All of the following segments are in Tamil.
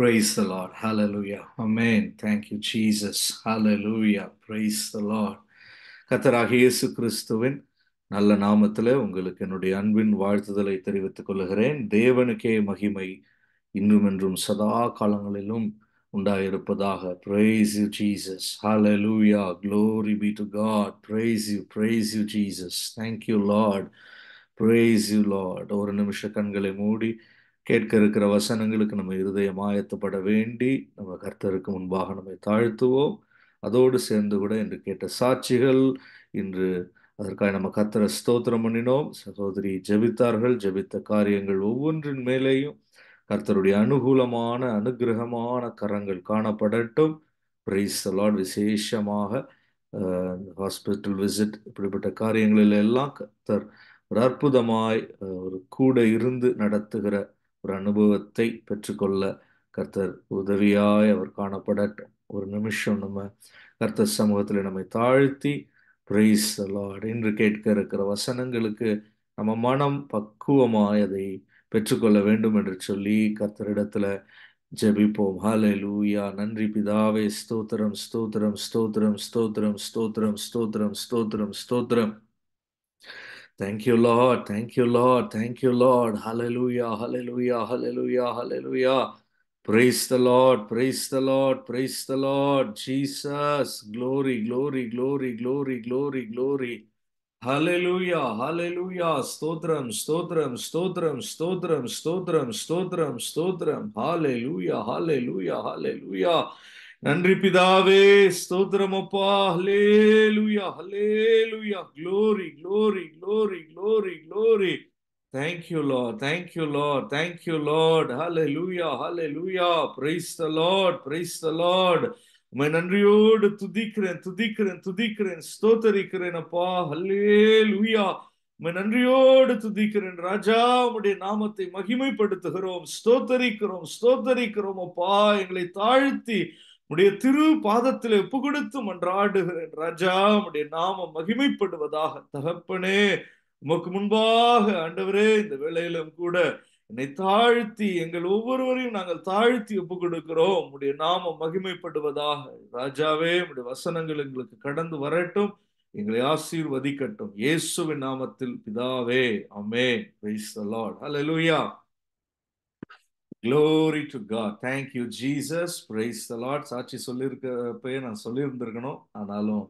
Praise the Lord. Hallelujah. Amen. Thank you, Jesus. Hallelujah. Praise the Lord. கத்தராக இயேசு கிறிஸ்துவின் நல்ல நாமத்தில் உங்களுக்கு என்னுடைய அன்பின் வாழ்த்துதலை தெரிவித்துக் கொள்கிறேன் தேவனுக்கே மகிமை இன்னும் என்றும் சதா காலங்களிலும் உண்டாயிருப்பதாக praise you Jesus hallelujah glory be to god praise you praise you jesus thank you lord praise you lord ஒரு நிமிஷ கண்களை மூடி கேட்க இருக்கிற வசனங்களுக்கு நம்ம இருதயம் ஆயத்தப்பட வேண்டி நம்ம கர்த்தருக்கு முன்பாக நம்மை தாழ்த்துவோம் அதோடு சேர்ந்து கூட என்று கேட்ட சாட்சிகள் இன்று அதற்காக நம்ம கத்தரை ஸ்தோத்திரம் பண்ணினோம் சகோதரி ஜபித்தார்கள் ஜபித்த காரியங்கள் ஒவ்வொன்றின் மேலேயும் கர்த்தருடைய அனுகூலமான அனுகிரகமான கரங்கள் காணப்படட்டும் பிரைஸ் விசேஷமாக ஹாஸ்பிட்டல் விசிட் இப்படிப்பட்ட காரியங்களில் எல்லாம் கர்த்தர் ஒரு அற்புதமாய் ஒரு கூட இருந்து நடத்துகிற ஒரு அனுபவத்தை பெற்றுக்கொள்ள கர்த்தர் உதவியாய் அவர் காணப்படட்டும் ஒரு நிமிஷம் நம்ம கர்த்தர் சமூகத்தில் நம்மை தாழ்த்தி பிரைஸ் லார்ட் என்று கேட்க இருக்கிற வசனங்களுக்கு நம்ம மனம் பக்குவமாய் அதை பெற்றுக்கொள்ள வேண்டும் என்று சொல்லி கர்த்தரிடத்துல ஜபிப்போம் ஹலே லூயா நன்றி பிதாவே ஸ்தோத்திரம் ஸ்தோத்திரம் ஸ்தோத்திரம் ஸ்தோத்திரம் ஸ்தோத்திரம் ஸ்தோத்திரம் ஸ்தோத்திரம் ஸ்தோத்திரம் ஸ்தோத்திரம் Thank you, Lord. Thank you, Lord. Thank you, Lord. Hallelujah. Hallelujah. Hallelujah. Hallelujah. Praise the Lord. Praise the Lord. Praise the Lord. Jesus. Glory, glory, glory, glory, glory, glory. Hallelujah. Hallelujah. Stodram, stodram, stodram, stodram, stodram, stodram, stodram. Hallelujah. Hallelujah. Hallelujah. நன்றி பிதாவே ஸ்தோத்திரம் அப்பா ஹலே hallelujah glory glory glory glory glory thank you Lord thank you Lord thank you Lord hallelujah hallelujah praise the Lord praise the Lord உண்மை நன்றியோடு துதிக்கிறேன் துதிக்கிறேன் துதிக்கிறேன் ஸ்தோத்தரிக்கிறேன் அப்பா ஹலே லூயா உண்மை நன்றியோடு துதிக்கிறேன் ராஜா உடைய நாமத்தை மகிமைப்படுத்துகிறோம் ஸ்தோத்தரிக்கிறோம் ஸ்தோத்தரிக்கிறோம் அப்பா எங்களை தாழ்த்தி உடைய திரு பாதத்தில் ஒப்பு கொடுத்து மன்றாடுகிறேன் ராஜா உடைய நாம மகிமைப்படுவதாக தகப்பனே உமக்கு முன்பாக ஆண்டவரே இந்த வேளையிலும் கூட என்னை தாழ்த்தி எங்கள் ஒவ்வொருவரையும் நாங்கள் தாழ்த்தி ஒப்பு கொடுக்கிறோம் உடைய நாம மகிமைப்படுவதாக ராஜாவே உடைய வசனங்கள் எங்களுக்கு கடந்து வரட்டும் எங்களை ஆசீர்வதிக்கட்டும் இயேசுவின் நாமத்தில் பிதாவே அமே praise Lord glory to God thank you Jesus praise the Lord சாட்சி சொல்லியிருக்கப்பயே நான் சொல்லியிருந்திருக்கணும் ஆனாலும்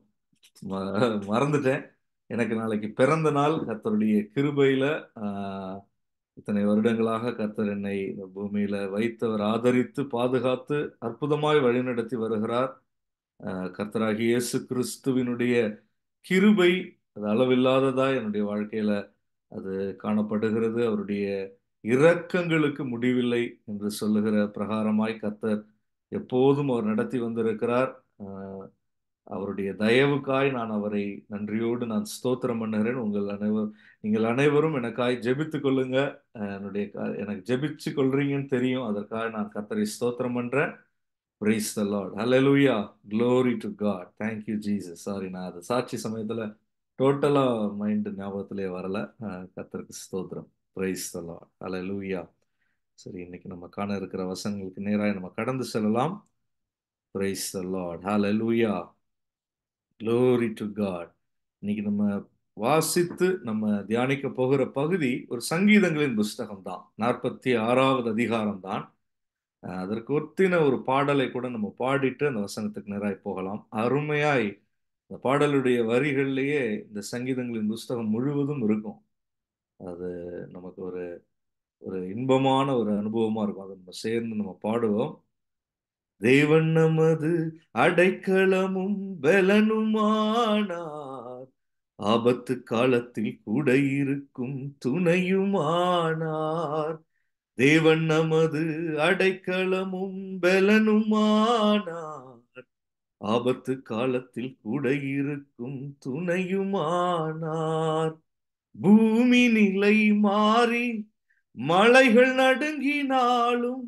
மறந்துட்டேன் எனக்கு நாளைக்கு பிறந்த நாள் கத்தருடைய கிருபையில் இத்தனை வருடங்களாக கத்தர் என்னை இந்த பூமியில் வைத்தவர் ஆதரித்து பாதுகாத்து அற்புதமாய் வழிநடத்தி வருகிறார் கர்த்தராகி இயேசு கிறிஸ்துவினுடைய கிருபை அது அளவில்லாததாக என்னுடைய வாழ்க்கையில் அது காணப்படுகிறது அவருடைய இரக்கங்களுக்கு முடிவில்லை என்று சொல்லுகிற பிரகாரமாய் கத்தர் எப்போதும் அவர் நடத்தி வந்திருக்கிறார் அவருடைய தயவுக்காய் நான் அவரை நன்றியோடு நான் ஸ்தோத்திரம் பண்ணுகிறேன் உங்கள் அனைவர் நீங்கள் அனைவரும் எனக்காய் ஜெபித்து கொள்ளுங்க என்னுடைய எனக்கு ஜெபிச்சு கொள்றீங்கன்னு தெரியும் அதற்காக நான் கத்தரை ஸ்தோத்திரம் பண்றேன் praise glory to God thank you Jesus sorry நான் அது சாட்சி சமயத்தில் டோட்டலாக மைண்டு ஞாபகத்திலே வரல கத்தருக்கு ஸ்தோத்திரம் ப்ரைஸ் தலா அல லூயா சரி இன்னைக்கு நம்ம காண இருக்கிற வசங்களுக்கு நேராக நம்ம கடந்து செல்லலாம் பிரைஸ் த லார்ட் ஹால லூயா க்ளோரி டு காட் இன்னைக்கு நம்ம வாசித்து நம்ம தியானிக்க போகிற பகுதி ஒரு சங்கீதங்களின் புஸ்தகம் தான் நாற்பத்தி ஆறாவது அதிகாரம் தான் அதற்கு ஒத்தின ஒரு பாடலை கூட நம்ம பாடிட்டு அந்த வசனத்துக்கு நேராக போகலாம் அருமையாய் இந்த பாடலுடைய வரிகள்லேயே இந்த சங்கீதங்களின் புஸ்தகம் முழுவதும் இருக்கும் அது நமக்கு ஒரு ஒரு இன்பமான ஒரு அனுபவமா இருக்கும் அதை நம்ம சேர்ந்து நம்ம பாடுவோம் தெய்வன் நமது அடைக்கலமும் பலனுமானார் ஆபத்து காலத்தில் கூட இருக்கும் துணையுமானார் தேவன் நமது அடைக்கலமும் பலனுமானார் ஆபத்து காலத்தில் கூட இருக்கும் துணையுமானார் பூமி நிலை மாறி மலைகள் நடுங்கினாலும்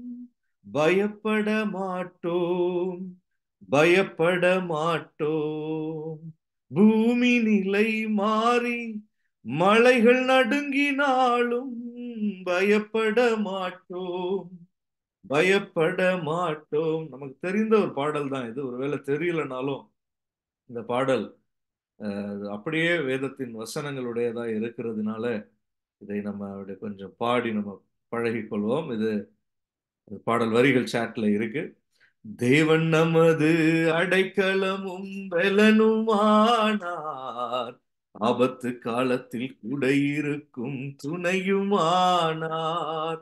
பயப்பட மாட்டோம் பயப்பட மாட்டோம் பூமி நிலை மாறி மலைகள் நடுங்கினாலும் பயப்பட மாட்டோம் பயப்பட மாட்டோம் நமக்கு தெரிந்த ஒரு பாடல் தான் இது ஒருவேளை தெரியலனாலும் இந்த பாடல் அப்படியே வேதத்தின் வசனங்களுடையதா இருக்கிறதுனால இதை நம்ம அப்படி கொஞ்சம் பாடி நம்ம பழகிக்கொள்வோம் இது பாடல் வரிகள் சாட்ல இருக்கு தேவன் நமது அடைக்கலமும் பலனுமானார் ஆபத்து காலத்தில் கூட இருக்கும் துணையுமானார்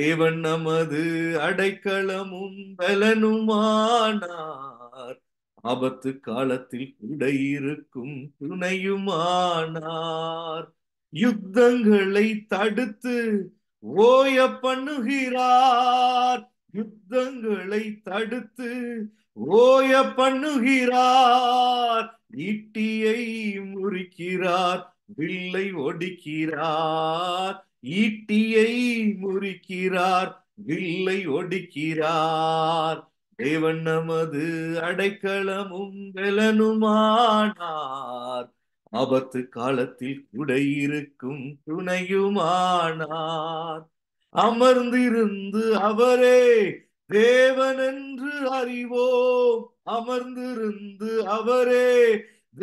தேவன் நமது அடைக்கலமும் பலனுமானார் ஆபத்து காலத்தில் கூட இருக்கும் துணையுமானார் யுத்தங்களை தடுத்து ஓய பண்ணுகிறார் யுத்தங்களை தடுத்து ஓய பண்ணுகிறார் ஈட்டியை முறிக்கிறார் வில்லை ஒடிக்கிறார் ஈட்டியை முறிக்கிறார் வில்லை ஒடிக்கிறார் தேவன் நமது அடைக்கலம் வெலனுமானார் ஆபத்து காலத்தில் குடையிருக்கும் துணையுமானார் அமர்ந்திருந்து அவரே தேவன் என்று அறிவோம் அமர்ந்திருந்து அவரே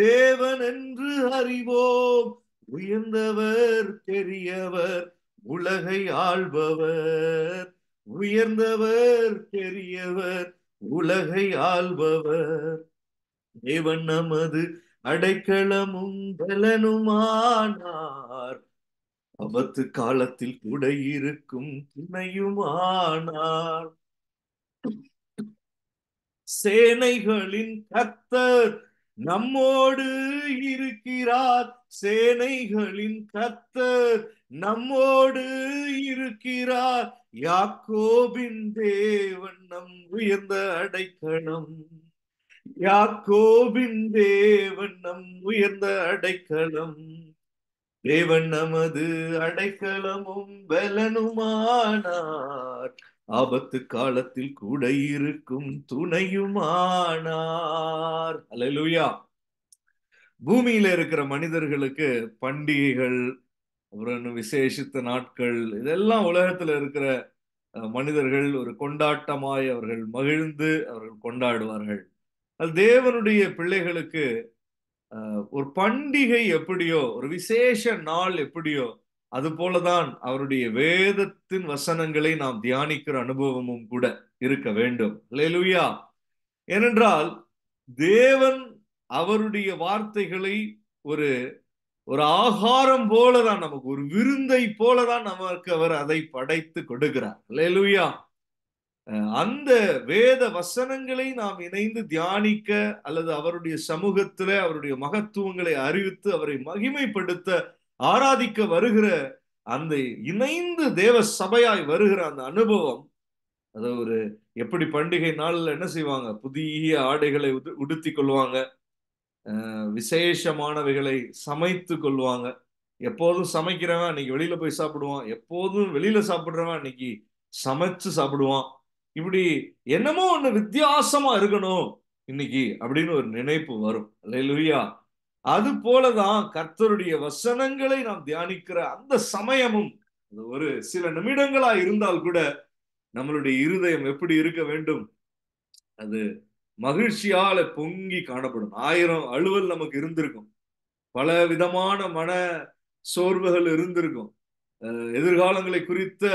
தேவன் என்று அறிவோம் உயர்ந்தவர் பெரியவர் உலகை ஆள்பவர் உயர்ந்தவர் பெரியவர் உலகை ஆள்பவர் தேவன் நமது அடைக்கலமும் பலனுமானார் ஆபத்து காலத்தில் கூட இருக்கும் துணையுமானார் சேனைகளின் கத்தர் நம்மோடு இருக்கிறார் சேனைகளின் கத்தர் நம்மோடு இருக்கிறார் யாக்கோபின் தேவன் நம் உயர்ந்த அடைக்கணம் யாக்கோபின் தேவன் நம் உயர்ந்த அடைக்கலம் தேவன் நமது அடைக்கலமும் பலனுமானார் ஆபத்து காலத்தில் கூட இருக்கும் துணையுமானார் அலலுயா பூமியில இருக்கிற மனிதர்களுக்கு பண்டிகைகள் அப்புறம் விசேஷித்த நாட்கள் இதெல்லாம் உலகத்துல இருக்கிற மனிதர்கள் ஒரு கொண்டாட்டமாய் அவர்கள் மகிழ்ந்து அவர்கள் கொண்டாடுவார்கள் அது தேவனுடைய பிள்ளைகளுக்கு ஒரு பண்டிகை எப்படியோ ஒரு விசேஷ நாள் எப்படியோ அது போலதான் அவருடைய வேதத்தின் வசனங்களை நாம் தியானிக்கிற அனுபவமும் கூட இருக்க வேண்டும் லேலுயா ஏனென்றால் தேவன் அவருடைய வார்த்தைகளை ஒரு ஒரு ஆகாரம் போலதான் நமக்கு ஒரு விருந்தை போலதான் நமக்கு அவர் அதை படைத்து கொடுக்கிறார் லேலுயா அந்த வேத வசனங்களை நாம் இணைந்து தியானிக்க அல்லது அவருடைய சமூகத்துல அவருடைய மகத்துவங்களை அறிவித்து அவரை மகிமைப்படுத்த ஆராதிக்க வருகிற அந்த இணைந்து தேவ சபையாய் வருகிற அந்த அனுபவம் அது ஒரு எப்படி பண்டிகை நாளில் என்ன செய்வாங்க புதிய ஆடைகளை உடுத்தி கொள்வாங்க விசேஷமானவைகளை சமைத்து கொள்வாங்க எப்போதும் சமைக்கிறவன் அன்னைக்கு வெளியில போய் சாப்பிடுவான் எப்போதும் வெளியில சாப்பிடுறவன் அன்னைக்கு சமைச்சு சாப்பிடுவான் இப்படி என்னமோ ஒண்ணு வித்தியாசமா இருக்கணும் இன்னைக்கு அப்படின்னு ஒரு நினைப்பு வரும் லுய்யா அது போலதான் கர்த்தருடைய வசனங்களை நாம் தியானிக்கிற அந்த சமயமும் ஒரு சில நிமிடங்களா இருந்தால் கூட நம்மளுடைய இருதயம் எப்படி இருக்க வேண்டும் அது மகிழ்ச்சியால பொங்கி காணப்படும் ஆயிரம் அலுவல் நமக்கு இருந்திருக்கும் பல விதமான மன சோர்வுகள் இருந்திருக்கும் எதிர்காலங்களை குறித்த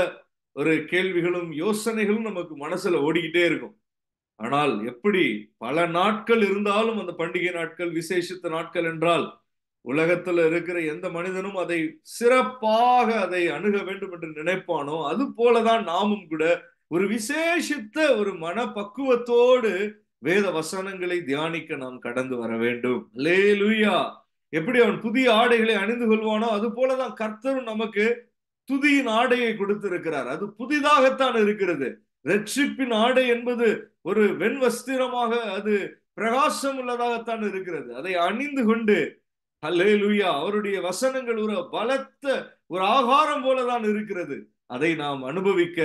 ஒரு கேள்விகளும் யோசனைகளும் நமக்கு மனசுல ஓடிக்கிட்டே இருக்கும் ஆனால் எப்படி பல நாட்கள் இருந்தாலும் அந்த பண்டிகை நாட்கள் விசேஷித்த நாட்கள் என்றால் உலகத்துல இருக்கிற எந்த மனிதனும் அதை சிறப்பாக அதை அணுக வேண்டும் என்று நினைப்பானோ அது போலதான் நாமும் கூட ஒரு விசேஷித்த ஒரு மனப்பக்குவத்தோடு வேத வசனங்களை தியானிக்க நாம் கடந்து வர வேண்டும் லே லூயா எப்படி அவன் புதிய ஆடைகளை அணிந்து கொள்வானோ அது போலதான் கர்த்தரும் நமக்கு துதியின் ஆடையை கொடுத்திருக்கிறார் அது புதிதாகத்தான் இருக்கிறது ரட்சிப்பின் ஆடை என்பது ஒரு வெண் வஸ்திரமாக அது பிரகாசம் உள்ளதாகத்தான் இருக்கிறது அதை அணிந்து கொண்டு அல்லே லூயா அவருடைய வசனங்கள் ஒரு பலத்த ஒரு ஆகாரம் போலதான் இருக்கிறது அதை நாம் அனுபவிக்க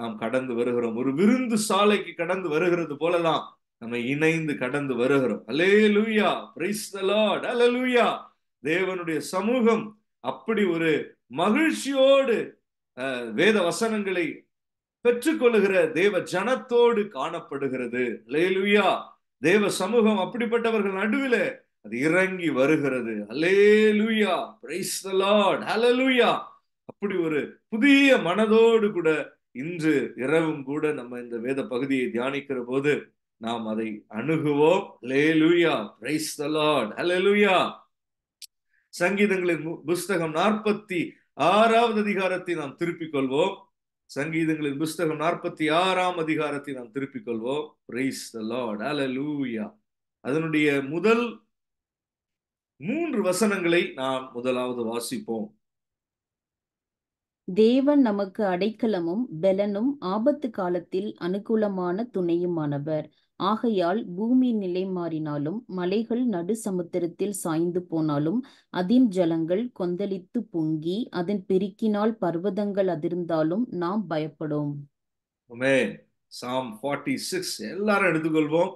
நாம் கடந்து வருகிறோம் ஒரு விருந்து சாலைக்கு கடந்து வருகிறது போலதான் நம்ம இணைந்து கடந்து வருகிறோம் அலே லூயா பிரைஸ் த லூயா தேவனுடைய சமூகம் அப்படி ஒரு மகிழ்ச்சியோடு வேத வசனங்களை பெற்றுக்கொள்ளுகிற தேவ ஜனத்தோடு காணப்படுகிறது அலேலுயா தேவ சமூகம் அப்படிப்பட்டவர்கள் நடுவில் அது இறங்கி வருகிறது அலேலுயா பிரைஸ் அப்படி ஒரு புதிய மனதோடு கூட இன்று இரவும் கூட நம்ம இந்த வேத பகுதியை தியானிக்கிற போது நாம் அதை அணுகுவோம் சங்கீதங்களின் புஸ்தகம் நாற்பத்தி ஆறாவது அதிகாரத்தை நாம் திருப்பிக் கொள்வோம் சங்கீதங்களின் புஸ்தகம் நாற்பத்தி ஆறாம் அதிகாரத்தை நாம் திருப்பிக் கொள்வோம் அதனுடைய முதல் மூன்று வசனங்களை நாம் முதலாவது வாசிப்போம் தேவன் நமக்கு அடைக்கலமும் பெலனும் ஆபத்து காலத்தில் அனுகூலமான துணையுமானவர் ஆகையால் பூமி நிலை மாறினாலும் மலைகள் நடு சமுத்திரத்தில் சாய்ந்து போனாலும் அதின் ஜலங்கள் கொந்தளித்து பொங்கி அதன் பெருக்கினால் பர்வதங்கள் அதிர்ந்தாலும் நாம் பயப்படும் சாம் ஃபார்ட்டி சிக்ஸ் எல்லாரும் எடுத்துக்கொள்வோம்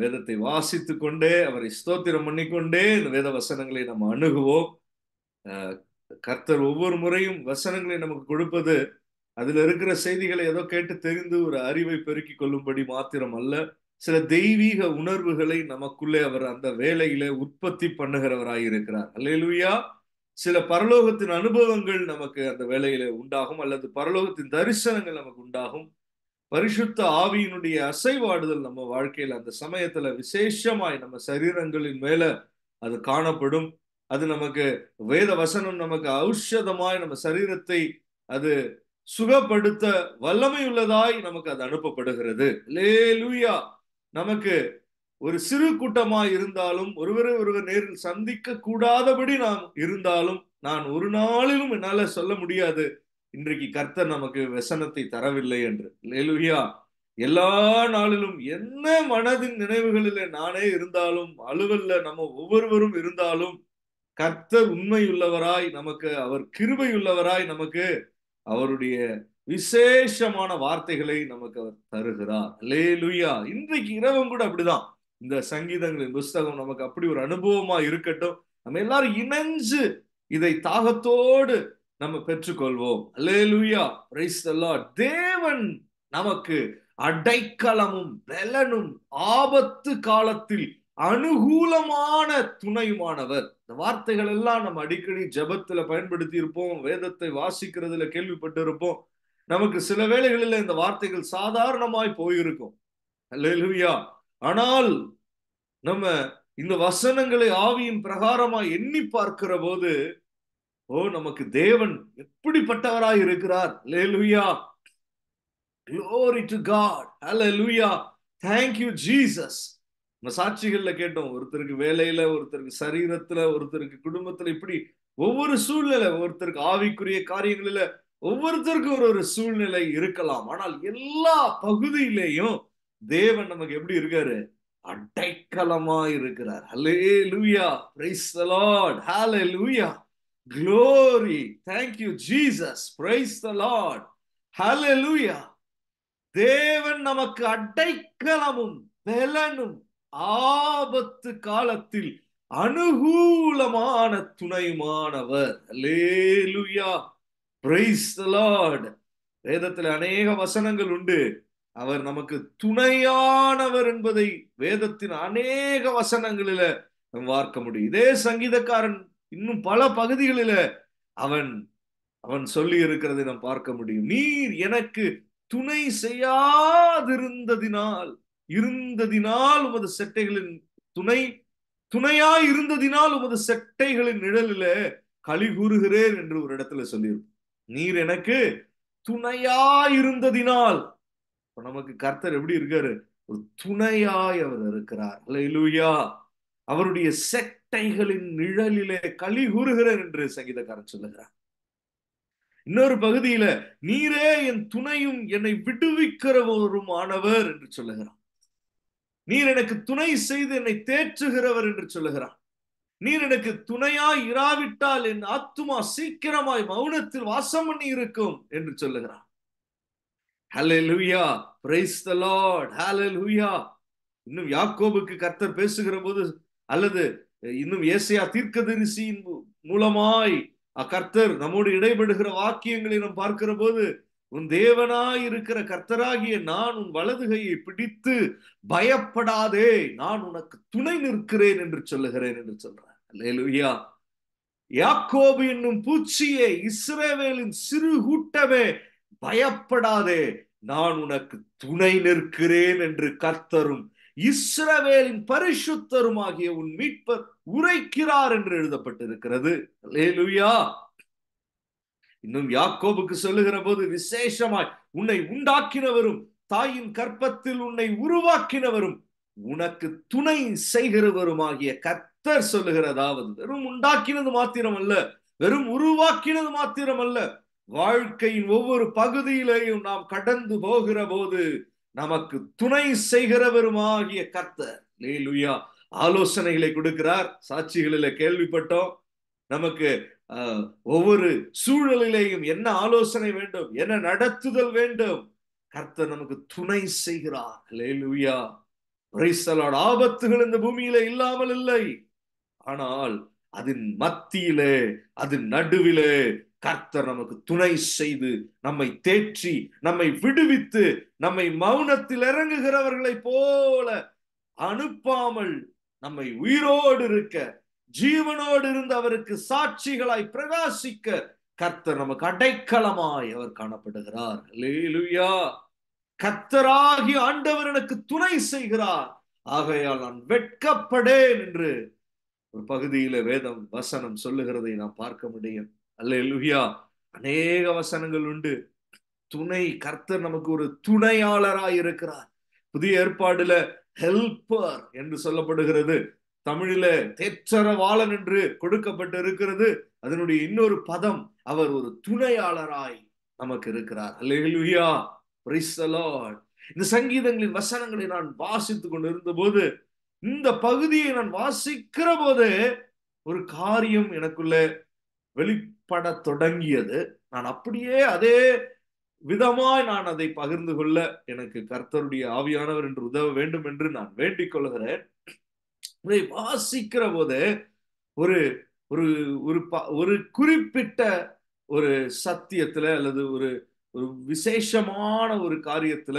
வேதத்தை வாசித்து கொண்டே அவரை ஸ்தோத்திரம் பண்ணிக்கொண்டே இந்த வேத வசனங்களை நம்ம அணுகுவோம் கர்த்தர் ஒவ்வொரு முறையும் வசனங்களை நமக்கு கொடுப்பது அதுல இருக்கிற செய்திகளை ஏதோ கேட்டு தெரிந்து ஒரு அறிவை பெருக்கிக் கொள்ளும்படி மாத்திரம் அல்ல சில தெய்வீக உணர்வுகளை நமக்குள்ளே அவர் அந்த வேலையில உற்பத்தி பண்ணுகிறவராக இருக்கிறார் அல்லா சில பரலோகத்தின் அனுபவங்கள் நமக்கு அந்த வேலையில உண்டாகும் அல்லது பரலோகத்தின் தரிசனங்கள் நமக்கு உண்டாகும் பரிசுத்த ஆவியினுடைய அசைவாடுதல் நம்ம வாழ்க்கையில அந்த சமயத்துல விசேஷமாய் நம்ம சரீரங்களின் மேல அது காணப்படும் அது நமக்கு வேத வசனம் நமக்கு ஔஷதமாய் நம்ம சரீரத்தை அது சுகப்படுத்த வல்லமை உள்ளதாய் நமக்கு அது அனுப்பப்படுகிறது லே லூயா நமக்கு ஒரு சிறு கூட்டமாய் இருந்தாலும் ஒருவரை ஒருவர் நேரில் சந்திக்க கூடாதபடி நாம் இருந்தாலும் நான் ஒரு நாளிலும் என்னால சொல்ல முடியாது இன்றைக்கு கர்த்தர் நமக்கு வசனத்தை தரவில்லை என்று லேலுயா எல்லா நாளிலும் என்ன மனதின் நினைவுகளில் நானே இருந்தாலும் அலுவல்ல நம்ம ஒவ்வொருவரும் இருந்தாலும் கர்த்தர் உண்மையுள்ளவராய் நமக்கு அவர் கிருபையுள்ளவராய் நமக்கு அவருடைய விசேஷமான வார்த்தைகளை நமக்கு அவர் தருகிறார் லே லுயா இன்றைக்கு இரவும் கூட அப்படிதான் இந்த சங்கீதங்களின் புஸ்தகம் நமக்கு அப்படி ஒரு அனுபவமா இருக்கட்டும் நம்ம எல்லாரும் இணைஞ்சு இதை தாகத்தோடு நம்ம பெற்றுக்கொள்வோம் லே லுயா தேவன் நமக்கு அடைக்கலமும் பலனும் ஆபத்து காலத்தில் அனுகூலமான துணையுமானவர் இந்த வார்த்தைகள் எல்லாம் நம்ம அடிக்கடி ஜபத்துல பயன்படுத்தி இருப்போம் வேதத்தை வாசிக்கிறதுல கேள்விப்பட்டு இருப்போம் நமக்கு சில வேளைகளில் இந்த வார்த்தைகள் சாதாரணமாய் போயிருக்கும் லெலுவியா ஆனால் நம்ம இந்த வசனங்களை ஆவியின் பிரகாரமா எண்ணி பார்க்கிற போது ஓ நமக்கு தேவன் எப்படிப்பட்டவராய் இருக்கிறார் லேலுயா Glory to God. Hallelujah. Thank you, Jesus. நம்ம சாட்சிகள்ல கேட்டோம் ஒருத்தருக்கு வேலையில ஒருத்தருக்கு சரீரத்துல ஒருத்தருக்கு குடும்பத்துல இப்படி ஒவ்வொரு சூழ்நிலை ஒருத்தருக்கு ஆவிக்குரிய காரியங்களில ஒவ்வொருத்தருக்கும் ஒரு ஒரு சூழ்நிலை இருக்கலாம் ஆனால் எல்லா பகுதியிலையும் தேவன் நமக்கு எப்படி இருக்காரு அடைக்கலமா இருக்கிறார் ஹலே hallelujah price Lord hallelujah glory thank you Jesus praise the Lord hallelujah தேவன் நமக்கு அடைக்கலமும் பலனும் ஆபத்து காலத்தில் அனுகூலமான துணைமானவர் லேலுயா வேதத்தில் அநேக வசனங்கள் உண்டு அவர் நமக்கு துணையானவர் என்பதை வேதத்தின் அநேக வசனங்களில பார்க்க முடியும் இதே சங்கீதக்காரன் இன்னும் பல பகுதிகளில அவன் அவன் சொல்லி இருக்கிறதை நாம் பார்க்க முடியும் நீர் எனக்கு துணை செய்யாதிருந்ததினால் இருந்ததினால் உமது செட்டைகளின் துணை துணையா இருந்ததினால் உமது செட்டைகளின் நிழலில களி கூறுகிறேன் என்று ஒரு இடத்துல சொல்லியிருக்கும் நீர் எனக்கு துணையா இருந்ததினால் நமக்கு கர்த்தர் எப்படி இருக்காரு ஒரு துணையாய் அவர் இருக்கிறார் அல்லா அவருடைய செட்டைகளின் நிழலிலே களி கூறுகிறார் என்று சங்கீதக்காரன் சொல்லுகிறார் இன்னொரு பகுதியில நீரே என் துணையும் என்னை விடுவிக்கிறவரும் ஆனவர் என்று சொல்லுகிறார் நீர் எனக்கு துணை செய்து என்னை தேற்றுகிறவர் என்று சொல்லுகிறார் நீர் எனக்கு துணையாய் இராவிட்டால் என் ஆத்துமா சீக்கிரமாய் மௌனத்தில் வாசம் பண்ணி இருக்கும் என்று சொல்லுகிறார் இன்னும் யாக்கோபுக்கு கர்த்தர் பேசுகிற போது அல்லது இன்னும் ஏசையா தீர்க்கதரிசியின் மூலமாய் அக்கர்த்தர் நம்மோடு இடைபடுகிற வாக்கியங்களை நாம் பார்க்கிற போது உன் தேவனாய் இருக்கிற கர்த்தராகிய நான் உன் வலதுகையை பிடித்து பயப்படாதே நான் உனக்கு துணை நிற்கிறேன் என்று சொல்லுகிறேன் என்று சொல்றேன் அல்லேலுயா யாக்கோபு என்னும் பூச்சியே இஸ்ரேவேலின் சிறு கூட்டமே பயப்படாதே நான் உனக்கு துணை நிற்கிறேன் என்று கர்த்தரும் இஸ்ரவேலின் பரிசுத்தரும் ஆகிய உன் மீட்பர் உரைக்கிறார் என்று எழுதப்பட்டிருக்கிறது லேலுயா இன்னும் யாக்கோபுக்கு சொல்லுகிற போது விசேஷமாய் உன்னை உண்டாக்கினவரும் தாயின் கற்பத்தில் உன்னை உருவாக்கினவரும் உனக்கு துணை செய்கிறவருமாகிய கர்த்தர் சொல்லுகிறதாவது வெறும் உண்டாக்கினது மாத்திரம் அல்ல வெறும் உருவாக்கினது மாத்திரம் அல்ல வாழ்க்கையின் ஒவ்வொரு பகுதியிலேயும் நாம் கடந்து போகிற போது நமக்கு துணை செய்கிறவருமாகிய கர்த்தர் லேலுயா ஆலோசனைகளை கொடுக்கிறார் சாட்சிகளில கேள்விப்பட்டோம் நமக்கு ஒவ்வொரு சூழலிலேயும் என்ன ஆலோசனை வேண்டும் என்ன நடத்துதல் வேண்டும் கர்த்தர் நமக்கு துணை செய்கிறார் லேலுயா ஆபத்துகள் இந்த பூமியில இல்லாமல் இல்லை ஆனால் அதன் மத்தியிலே அதன் நடுவிலே கர்த்தர் நமக்கு துணை செய்து நம்மை தேற்றி நம்மை விடுவித்து நம்மை மௌனத்தில் இறங்குகிறவர்களை போல அனுப்பாமல் நம்மை உயிரோடு இருக்க ஜீவனோடு இருந்து அவருக்கு சாட்சிகளாய் பிரகாசிக்க கர்த்தர் நமக்கு அடைக்கலமாய் அவர் காணப்படுகிறார் லேலுயா கர்த்தராகி ஆண்டவர் எனக்கு துணை செய்கிறார் ஆகையால் நான் வெட்கப்படேன் என்று ஒரு பகுதியில வேதம் வசனம் சொல்லுகிறதை நாம் பார்க்க முடியும் அல்ல எழுவியா அநேக வசனங்கள் உண்டு துணை கர்த்தர் நமக்கு ஒரு துணையாளராய் இருக்கிறார் புதிய ஏற்பாடுல ஹெல்பர் என்று சொல்லப்படுகிறது தமிழில வாழன் என்று கொடுக்கப்பட்டிருக்கிறது அதனுடைய இன்னொரு பதம் அவர் ஒரு துணையாளராய் நமக்கு இருக்கிறார் அல்லேலுயா இந்த சங்கீதங்களின் வசனங்களை நான் வாசித்து கொண்டிருந்த போது இந்த பகுதியை நான் வாசிக்கிற போது ஒரு காரியம் எனக்குள்ள வெளிப்பட தொடங்கியது நான் அப்படியே அதே விதமாய் நான் அதை பகிர்ந்து கொள்ள எனக்கு கர்த்தருடைய ஆவியானவர் என்று உதவ வேண்டும் என்று நான் வேண்டிக் கொள்கிறேன் இதை வாசிக்கிற போது ஒரு ஒரு ஒரு ஒரு குறிப்பிட்ட ஒரு சத்தியத்துல அல்லது ஒரு ஒரு விசேஷமான ஒரு காரியத்துல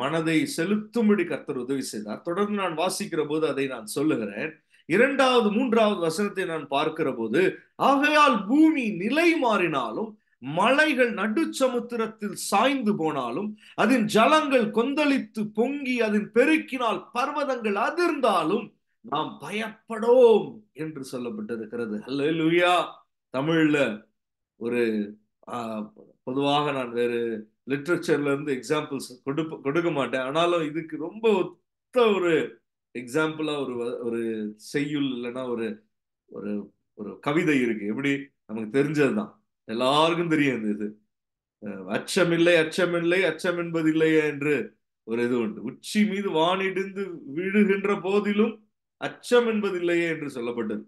மனதை செலுத்தும்படி கர்த்தர் உதவி செய்தார் தொடர்ந்து நான் வாசிக்கிற போது அதை நான் சொல்லுகிறேன் இரண்டாவது மூன்றாவது வசனத்தை நான் பார்க்கிற போது ஆகையால் பூமி நிலை மாறினாலும் மலைகள் நடு சமுத்திரத்தில் சாய்ந்து போனாலும் அதன் ஜலங்கள் கொந்தளித்து பொங்கி அதன் பெருக்கினால் பர்வதங்கள் அதிர்ந்தாலும் நாம் பயப்படோம் என்று சொல்லப்பட்டிருக்கிறது லூயா தமிழ்ல ஒரு பொதுவாக நான் வேறு லிட்ரேச்சர்ல இருந்து எக்ஸாம்பிள்ஸ் கொடுப்ப கொடுக்க மாட்டேன் ஆனாலும் இதுக்கு ரொம்ப ஒத்த ஒரு எக்ஸாம்பிளா ஒரு ஒரு செய்யுள் இல்லைன்னா ஒரு ஒரு ஒரு கவிதை இருக்கு எப்படி நமக்கு தெரிஞ்சதுதான் எல்லாருக்கும் தெரியும் இது அச்சமில்லை அச்சமில்லை அச்சம் என்பதில்லையே என்று ஒரு இது உண்டு உச்சி மீது வானிடிந்து விழுகின்ற போதிலும் அச்சம் என்பதில்லையே என்று சொல்லப்பட்டது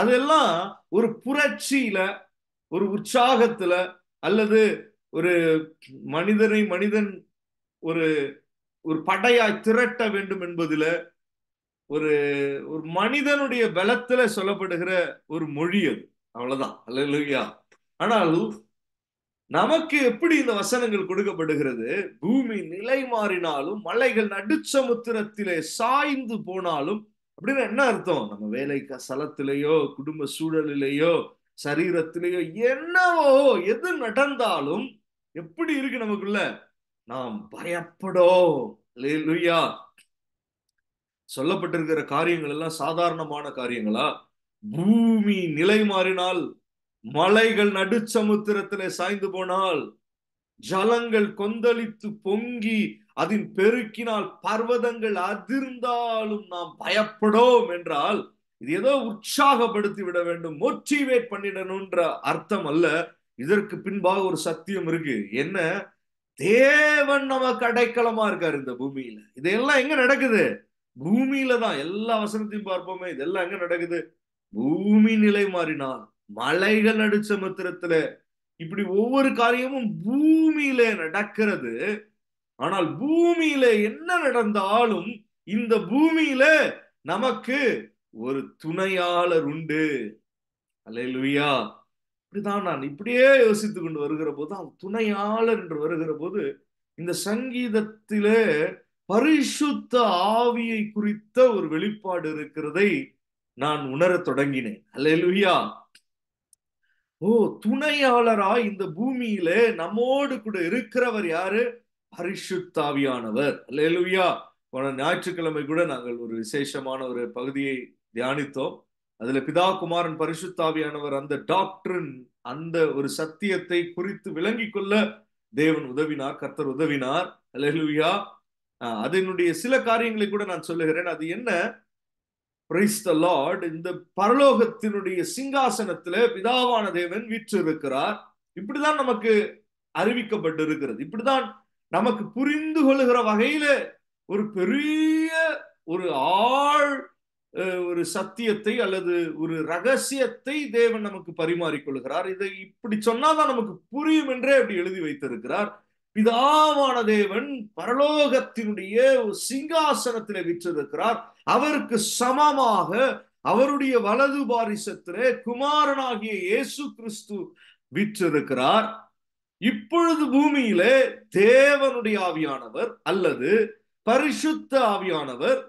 அதெல்லாம் ஒரு புரட்சியில ஒரு உற்சாகத்துல அல்லது ஒரு மனிதனை மனிதன் ஒரு ஒரு படையாய் திரட்ட வேண்டும் என்பதில் ஒரு ஒரு மனிதனுடைய பலத்துல சொல்லப்படுகிற ஒரு மொழி அது அவ்வளவுதான் அல்லையா ஆனால் நமக்கு எப்படி இந்த வசனங்கள் கொடுக்கப்படுகிறது பூமி நிலை மாறினாலும் மலைகள் நடுச்சமுத்திரத்திலே சாய்ந்து போனாலும் அப்படின்னு என்ன அர்த்தம் நம்ம வேலைக்கு சலத்திலேயோ குடும்ப சூழலிலேயோ சரீரத்திலேயோ என்னவோ எது நடந்தாலும் எப்படி இருக்கு நமக்குள்ள நாம் பயப்படோம் சொல்லப்பட்டிருக்கிற காரியங்கள் எல்லாம் சாதாரணமான காரியங்களா பூமி நிலை மாறினால் மலைகள் நடுச்சமுத்திரத்திலே சாய்ந்து போனால் ஜலங்கள் கொந்தளித்து பொங்கி அதன் பெருக்கினால் பர்வதங்கள் அதிர்ந்தாலும் நாம் பயப்படோம் என்றால் இது ஏதோ உற்சாகப்படுத்தி விட வேண்டும் மோட்டிவேட் பண்ணிடணும்ன்ற அர்த்தம் அல்ல இதற்கு பின்பாக ஒரு சத்தியம் இருக்கு என்ன தேவன் நமக்கு அடைக்கலமா இருக்காரு இந்த பூமியில இதெல்லாம் எங்க நடக்குது பூமியில தான் எல்லா வசனத்தையும் பார்ப்போமே இதெல்லாம் எங்க நடக்குது பூமி நிலை மாறினால் மலைகள் நடிச்ச மத்திரத்துல இப்படி ஒவ்வொரு காரியமும் பூமியில நடக்கிறது ஆனால் பூமியில என்ன நடந்தாலும் இந்த பூமியில நமக்கு ஒரு துணையாளர் உண்டு அலையலுயா இப்படிதான் நான் இப்படியே யோசித்து கொண்டு வருகிற போது அவன் துணையாளர் என்று வருகிற போது இந்த சங்கீதத்திலே பரிசுத்த ஆவியை குறித்த ஒரு வெளிப்பாடு இருக்கிறதை நான் உணரத் தொடங்கினேன் அலையலுயா ஓ துணையாளரா இந்த பூமியில நம்மோடு கூட இருக்கிறவர் யாரு பரிசுத்தாவியானவர் லெலுவியா போன ஞாயிற்றுக்கிழமை கூட நாங்கள் ஒரு விசேஷமான ஒரு பகுதியை தியானித்தோம் அதுல பிதா குமாரன் பரிசுத்தாவியானவர் அந்த டாக்டரின் அந்த ஒரு சத்தியத்தை குறித்து விளங்கி கொள்ள தேவன் உதவினார் கர்த்தர் உதவினார் லெலுவியா அதனுடைய சில காரியங்களை கூட நான் சொல்லுகிறேன் அது என்ன பிரைஸ் த லார்ட் இந்த பரலோகத்தினுடைய சிங்காசனத்துல பிதாவான தேவன் வீற்றிருக்கிறார் இப்படிதான் நமக்கு அறிவிக்கப்பட்டு இருக்கிறது இப்படிதான் நமக்கு புரிந்து கொள்ளுகிற வகையில ஒரு பெரிய ஒரு ஆள் ஒரு சத்தியத்தை அல்லது ஒரு ரகசியத்தை தேவன் நமக்கு பரிமாறிக்கொள்கிறார் இதை இப்படி சொன்னாதான் நமக்கு புரியும் என்றே அப்படி எழுதி வைத்திருக்கிறார் பிதாவான தேவன் பரலோகத்தினுடைய ஒரு சிங்காசனத்திலே விற்றிருக்கிறார் அவருக்கு சமமாக அவருடைய வலது பாரிசத்திலே குமாரனாகிய இயேசு கிறிஸ்து விற்றிருக்கிறார் இப்பொழுது பூமியிலே தேவனுடைய ஆவியானவர் அல்லது பரிசுத்த ஆவியானவர்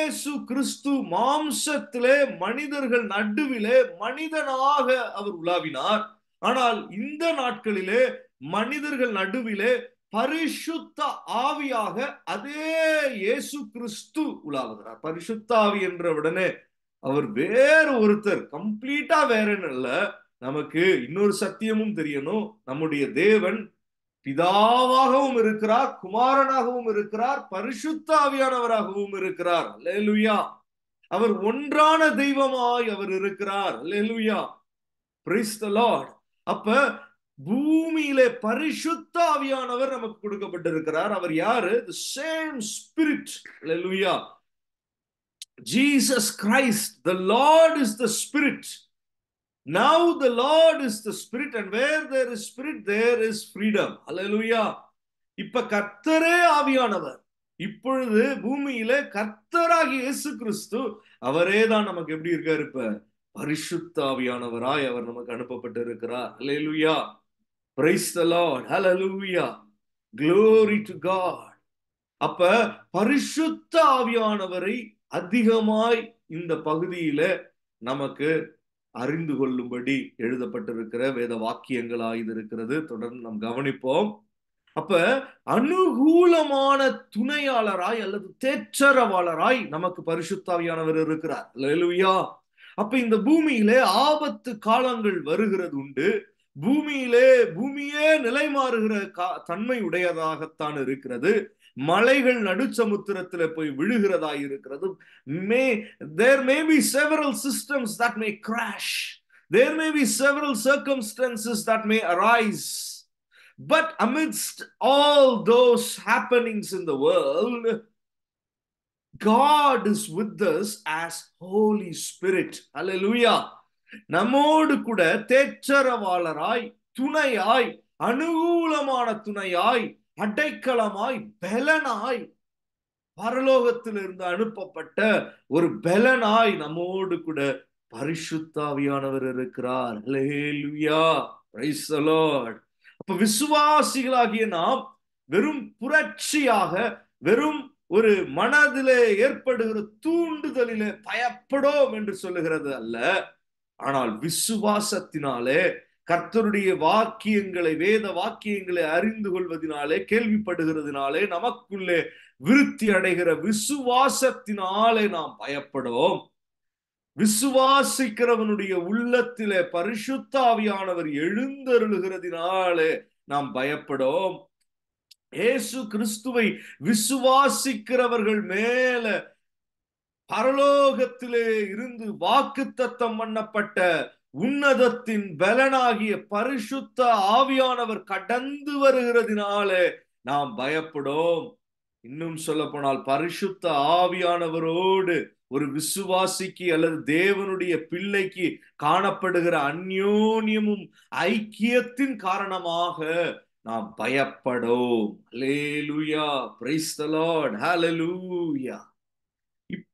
ஏசு கிறிஸ்து மாம்சத்திலே மனிதர்கள் நடுவிலே மனிதனாக அவர் உலாவினார் ஆனால் இந்த நாட்களிலே மனிதர்கள் நடுவிலே பரிசுத்த ஆவியாக அதே இயேசு கிறிஸ்து உலாவுகிறார் பரிசுத்த ஆவி என்ற உடனே அவர் வேறு ஒருத்தர் கம்ப்ளீட்டா வேற அல்ல நமக்கு இன்னொரு சத்தியமும் தெரியணும் நம்முடைய தேவன் பிதாவாகவும் இருக்கிறார் குமாரனாகவும் இருக்கிறார் பரிசுத்த ஆவியானவராகவும் இருக்கிறார் லெலுயா அவர் ஒன்றான தெய்வமாய் அவர் இருக்கிறார் லெலுயா பிரைஸ் த லார்ட் அப்ப பூமியிலே பரிசுத்த ஆவியானவர் நமக்கு கொடுக்கப்பட்டிருக்கிறார் அவர் யாரு same spirit hallelujah Jesus Christ the Lord is the spirit Now the Lord is the Spirit, and where there is Spirit, there is freedom. Hallelujah. இப்ப கர்த்தரே ஆவியானவர் இப்பொழுது பூமியில கர்த்தராகி இயேசு கிறிஸ்து அவரே தான் நமக்கு எப்படி இருக்காரு இப்ப பரிசுத்த ஆவியானவராய் அவர் நமக்கு அனுப்பப்பட்டு இருக்கிறார் hallelujah praise the Lord hallelujah glory to God அப்ப பரிசுத்த ஆவியானவரை அதிகமாய் இந்த பகுதியில நமக்கு அறிந்து கொள்ளும்படி எழுதப்பட்டிருக்கிற வேத வாக்கியங்களாக இது இருக்கிறது தொடர்ந்து நாம் கவனிப்போம் அப்ப அனுகூலமான துணையாளராய் அல்லது தேச்சரவாளராய் நமக்கு பரிசுத்தாவியானவர் இருக்கிறார் லெலுவியா அப்ப இந்த பூமியிலே ஆபத்து காலங்கள் வருகிறது உண்டு பூமியிலே பூமியே நிலை மாறுகிற தன்மை உடையதாகத்தான் இருக்கிறது மலைகள் நடுச்சமுத்திரத்துல போய் விழுகிறதா இருக்கிறது may there may be several systems that may crash there may be several circumstances that may arise but amidst all those happenings in the world God is with us as Holy Spirit அல்ல நம்மோடு கூட தேச்சரவாளராய் துணையாய் அனுகூலமான துணையாய் அடைக்கலமாய் பலனாய் பரலோகத்திலிருந்து அனுப்பப்பட்ட ஒரு பலனாய் நம்மோடு கூட பரிசுத்தாவியானவர் இருக்கிறார் அப்ப விசுவாசிகளாகிய நாம் வெறும் புரட்சியாக வெறும் ஒரு மனதிலே ஏற்படுகிற தூண்டுதலிலே பயப்படோம் என்று சொல்லுகிறது அல்ல ஆனால் விசுவாசத்தினாலே கர்த்தருடைய வாக்கியங்களை வேத வாக்கியங்களை அறிந்து கொள்வதனாலே கேள்விப்படுகிறதுனாலே நமக்குள்ளே விருத்தி அடைகிற விசுவாசத்தினாலே நாம் பயப்படுவோம் விசுவாசிக்கிறவனுடைய உள்ளத்திலே பரிசுத்தாவியானவர் எழுந்தருளுகிறதினாலே நாம் பயப்படும் ஏசு கிறிஸ்துவை விசுவாசிக்கிறவர்கள் மேல பரலோகத்திலே இருந்து வாக்கு தத்தம் பண்ணப்பட்ட உன்னதத்தின் பலனாகிய பரிசுத்த ஆவியானவர் கடந்து வருகிறதுனால நாம் பயப்படும் இன்னும் சொல்ல போனால் பரிசுத்த ஆவியானவரோடு ஒரு விசுவாசிக்கு அல்லது தேவனுடைய பிள்ளைக்கு காணப்படுகிற அந்யோன்யமும் ஐக்கியத்தின் காரணமாக நாம் பயப்படும் அலேலுயா பிரைஸ்தலோட் ஹலலூயா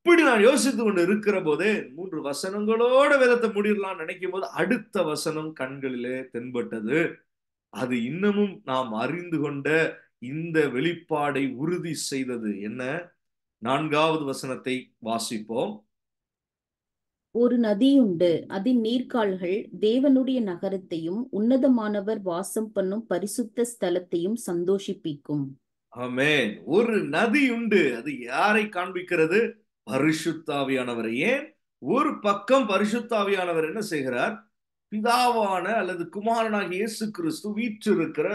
இப்படி நான் யோசித்து கொண்டு இருக்கிற போதே மூன்று வசனங்களோட விதத்தை முடிடலாம் நினைக்கும் போது அடுத்த வசனம் கண்களிலே தென்பட்டது அது இன்னமும் நாம் அறிந்து கொண்ட இந்த வெளிப்பாடை உறுதி செய்தது என்ன நான்காவது வசனத்தை வாசிப்போம் ஒரு நதி உண்டு அதன் நீர்கால்கள் தேவனுடைய நகரத்தையும் உன்னதமானவர் வாசம் பண்ணும் பரிசுத்த ஸ்தலத்தையும் சந்தோஷிப்பிக்கும் ஆமேன் ஒரு நதி உண்டு அது யாரை காண்பிக்கிறது பரிசுத்தாவியானவர் ஏன் ஒரு பக்கம் பரிசுத்தாவியானவர் என்ன செய்கிறார் பிதாவான அல்லது குமாரனாக இயேசு கிறிஸ்து வீற்றிருக்கிற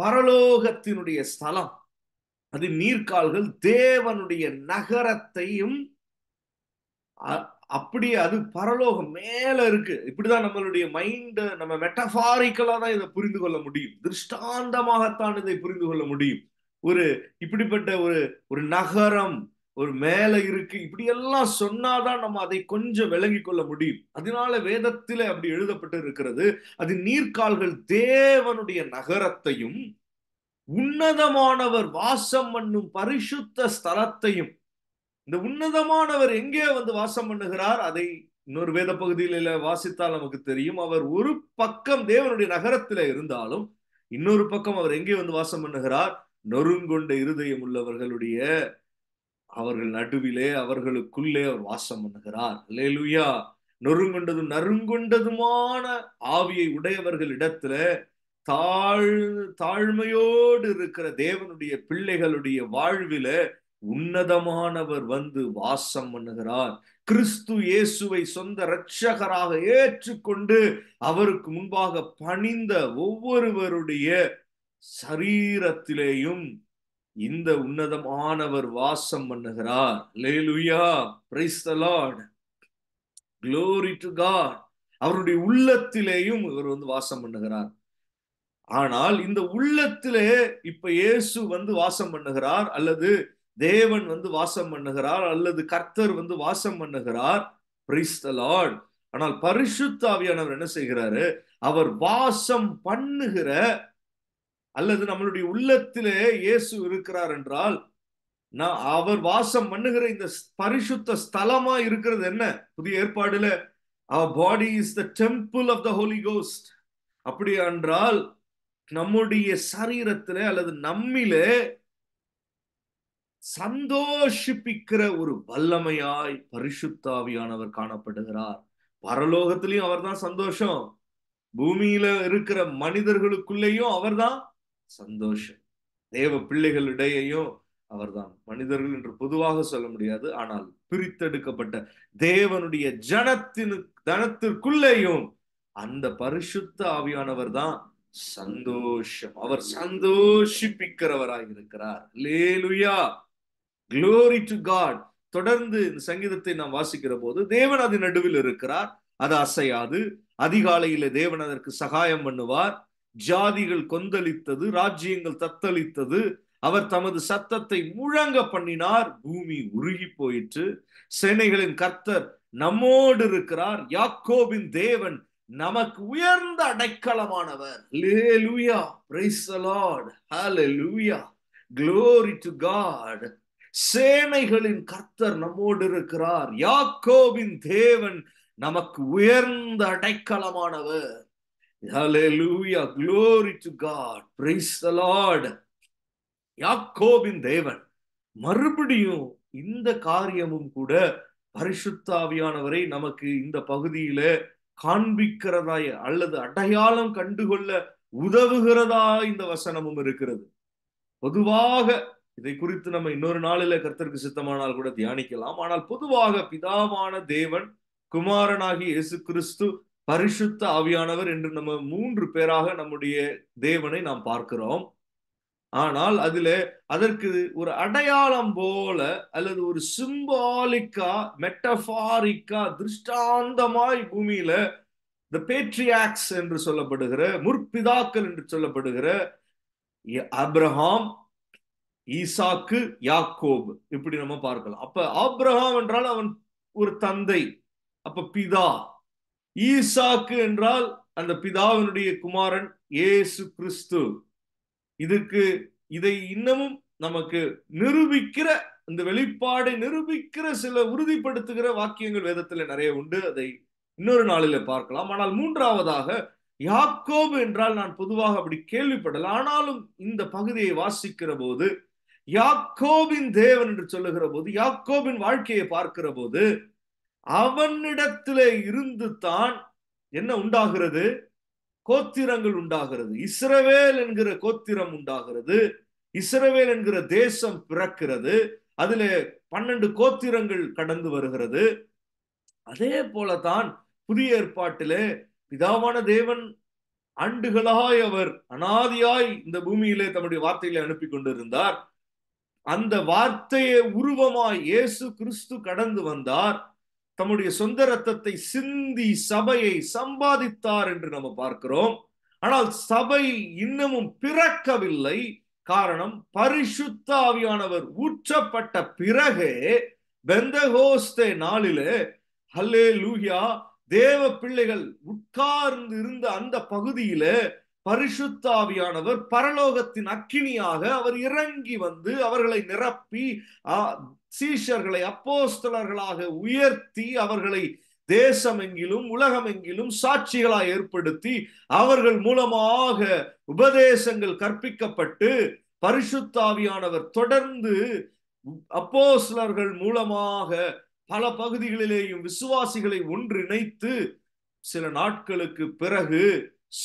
பரலோகத்தினுடைய ஸ்தலம் அது நீர்கால்கள் தேவனுடைய நகரத்தையும் அப்படியே அது பரலோகம் மேல இருக்கு இப்படிதான் நம்மளுடைய மைண்ட் நம்ம மெட்டபாரிக்கலா தான் இதை புரிந்து கொள்ள முடியும் திருஷ்டாந்தமாகத்தான் இதை புரிந்து கொள்ள முடியும் ஒரு இப்படிப்பட்ட ஒரு ஒரு நகரம் ஒரு மேல இருக்கு இப்படி எல்லாம் சொன்னாதான் நம்ம அதை கொஞ்சம் விளங்கி கொள்ள முடியும் அதனால வேதத்தில் அப்படி எழுதப்பட்டு இருக்கிறது அது நீர்க்கால்கள் தேவனுடைய நகரத்தையும் உன்னதமானவர் வாசம் பண்ணும் பரிசுத்த ஸ்தலத்தையும் இந்த உன்னதமானவர் எங்கே வந்து வாசம் பண்ணுகிறார் அதை இன்னொரு வேத பகுதியில வாசித்தால் நமக்கு தெரியும் அவர் ஒரு பக்கம் தேவனுடைய நகரத்துல இருந்தாலும் இன்னொரு பக்கம் அவர் எங்கே வந்து வாசம் பண்ணுகிறார் நொறுங்கொண்ட இருதயம் உள்ளவர்களுடைய அவர்கள் நடுவிலே அவர்களுக்குள்ளே அவர் வாசம் பண்ணுகிறார் லேலுயா நொறுங்குண்டதும் நறுங்குண்டதுமான ஆவியை உடையவர்கள் இடத்துல தாழ் தாழ்மையோடு இருக்கிற தேவனுடைய பிள்ளைகளுடைய வாழ்வில உன்னதமானவர் வந்து வாசம் பண்ணுகிறார் கிறிஸ்து இயேசுவை சொந்த இரட்சகராக ஏற்றுக்கொண்டு அவருக்கு முன்பாக பணிந்த ஒவ்வொருவருடைய சரீரத்திலேயும் இந்த உன்னதமானவர் வாசம் பண்ணுகிறார் hallelujah praise the Lord glory to God அவருடைய உள்ளத்திலேயும் இவர் வந்து வாசம் பண்ணுகிறார் ஆனால் இந்த உள்ளத்திலே இப்ப இயேசு வந்து வாசம் பண்ணுகிறார் அல்லது தேவன் வந்து வாசம் பண்ணுகிறார் அல்லது கர்த்தர் வந்து வாசம் பண்ணுகிறார் பிரைஸ் த லார்ட் ஆனால் பரிசுத்தாவியானவர் என்ன செய்கிறாரு அவர் வாசம் பண்ணுகிற அல்லது நம்மளுடைய உள்ளத்திலே இயேசு இருக்கிறார் என்றால் நான் அவர் வாசம் பண்ணுகிற இந்த பரிசுத்த ஸ்தலமா இருக்கிறது என்ன புதிய ஏற்பாடுல அவர் body is the temple of the Holy Ghost அப்படி என்றால் நம்முடைய சரீரத்துல அல்லது நம்மிலே சந்தோஷிப்பிக்கிற ஒரு வல்லமையாய் பரிசுத்தாவியானவர் காணப்படுகிறார் பரலோகத்திலையும் அவர் தான் சந்தோஷம் பூமியில இருக்கிற மனிதர்களுக்குள்ளேயும் அவர்தான் சந்தோஷம் தேவ பிள்ளைகளிடையையும் அவர்தான் மனிதர்கள் என்று பொதுவாக சொல்ல முடியாது ஆனால் பிரித்தெடுக்கப்பட்ட தேவனுடைய ஜனத்தின் தனத்திற்குள்ளேயும் அந்த பரிசுத்த ஆவியானவர் தான் சந்தோஷம் அவர் சந்தோஷிப்பிக்கிறவராக இருக்கிறார் லேலுயா குளோரி டு காட் தொடர்ந்து இந்த சங்கீதத்தை நாம் வாசிக்கிற போது தேவன் அது நடுவில் இருக்கிறார் அது அசையாது அதிகாலையில தேவன் அதற்கு சகாயம் பண்ணுவார் ஜாதிகள் கொந்தளித்தது ராஜ்யங்கள் தத்தளித்தது அவர் தமது சத்தத்தை முழங்க பண்ணினார் பூமி உருகி போயிற்று சேனைகளின் கர்த்தர் நம்மோடு இருக்கிறார் யாக்கோபின் தேவன் நமக்கு உயர்ந்த அடைக்கலமானவர் சேனைகளின் கர்த்தர் நம்மோடு இருக்கிறார் யாக்கோபின் தேவன் நமக்கு உயர்ந்த அடைக்கலமானவர் hallelujah glory to God praise the lord யாக்கோபின் தேவன் மறுபடியும் இந்த காரியமும் கூட பரிசுத்தாவியானவரை நமக்கு இந்த பகுதியில காண்பிக்கிறதாய் அல்லது அடையாளம் கண்டுகொள்ள உதவுகிறதா இந்த வசனமும் இருக்கிறது பொதுவாக இதை குறித்து நம்ம இன்னொரு நாளில கர்த்தருக்கு சித்தமானால் கூட தியானிக்கலாம் ஆனால் பொதுவாக பிதாவான தேவன் குமாரனாகி இயேசு கிறிஸ்து பரிசுத்த ஆவியானவர் என்று நம்ம மூன்று பேராக நம்முடைய தேவனை நாம் பார்க்கிறோம் ஆனால் அதுல அதற்கு ஒரு அடையாளம் போல அல்லது ஒரு சிம்பாலிக்கா மெட்டபாரிக்கா திருஷ்டாந்தமாய் பூமியில த பேட்ரியாக்ஸ் என்று சொல்லப்படுகிற முற்பிதாக்கள் என்று சொல்லப்படுகிற அப்ரஹாம் ஈசாக்கு யாக்கோப் இப்படி நம்ம பார்க்கலாம் அப்ப ஆப்ரஹாம் என்றால் அவன் ஒரு தந்தை அப்ப பிதா ஈசாக்கு என்றால் அந்த பிதாவினுடைய குமாரன் ஏசு கிறிஸ்து இதுக்கு இதை இன்னமும் நமக்கு நிரூபிக்கிற இந்த வெளிப்பாடை நிரூபிக்கிற சில உறுதிப்படுத்துகிற வாக்கியங்கள் வேதத்துல நிறைய உண்டு அதை இன்னொரு நாளில பார்க்கலாம் ஆனால் மூன்றாவதாக யாக்கோபு என்றால் நான் பொதுவாக அப்படி கேள்விப்படல ஆனாலும் இந்த பகுதியை வாசிக்கிற போது யாக்கோபின் தேவன் என்று சொல்லுகிற போது யாக்கோபின் வாழ்க்கையை பார்க்கிற போது அவனிடத்திலே இருந்து தான் என்ன உண்டாகிறது கோத்திரங்கள் உண்டாகிறது இஸ்ரவேல் என்கிற கோத்திரம் உண்டாகிறது இஸ்ரவேல் என்கிற தேசம் பிறக்கிறது அதிலே பன்னெண்டு கோத்திரங்கள் கடந்து வருகிறது அதே போலதான் புதிய ஏற்பாட்டிலே பிதாவான தேவன் ஆண்டுகளாய் அவர் அனாதியாய் இந்த பூமியிலே தம்முடைய வார்த்தையில அனுப்பி கொண்டிருந்தார் அந்த வார்த்தையை உருவமாய் இயேசு கிறிஸ்து கடந்து வந்தார் தம்முடைய சொந்த ரத்தத்தை சிந்தி சபையை சம்பாதித்தார் என்று நம்ம பார்க்கிறோம் ஆனால் சபை இன்னமும் பிறக்கவில்லை காரணம் பரிசுத்த ஆவியானவர் ஊற்றப்பட்ட பிறகு பெந்தகோஸ்தே நாளிலே ஹல்லே லூஹியா தேவ பிள்ளைகள் உட்கார்ந்து இருந்த அந்த பகுதியில பரிசுத்தாவியானவர் பரலோகத்தின் அக்கினியாக அவர் இறங்கி வந்து அவர்களை நிரப்பி சீஷர்களை அப்போஸ்தலர்களாக உயர்த்தி அவர்களை தேசமெங்கிலும் உலகமெங்கிலும் சாட்சிகளாய் ஏற்படுத்தி அவர்கள் மூலமாக உபதேசங்கள் கற்பிக்கப்பட்டு பரிசுத்தாவியானவர் தொடர்ந்து அப்போஸ்தலர்கள் மூலமாக பல பகுதிகளிலேயும் விசுவாசிகளை ஒன்றிணைத்து சில நாட்களுக்கு பிறகு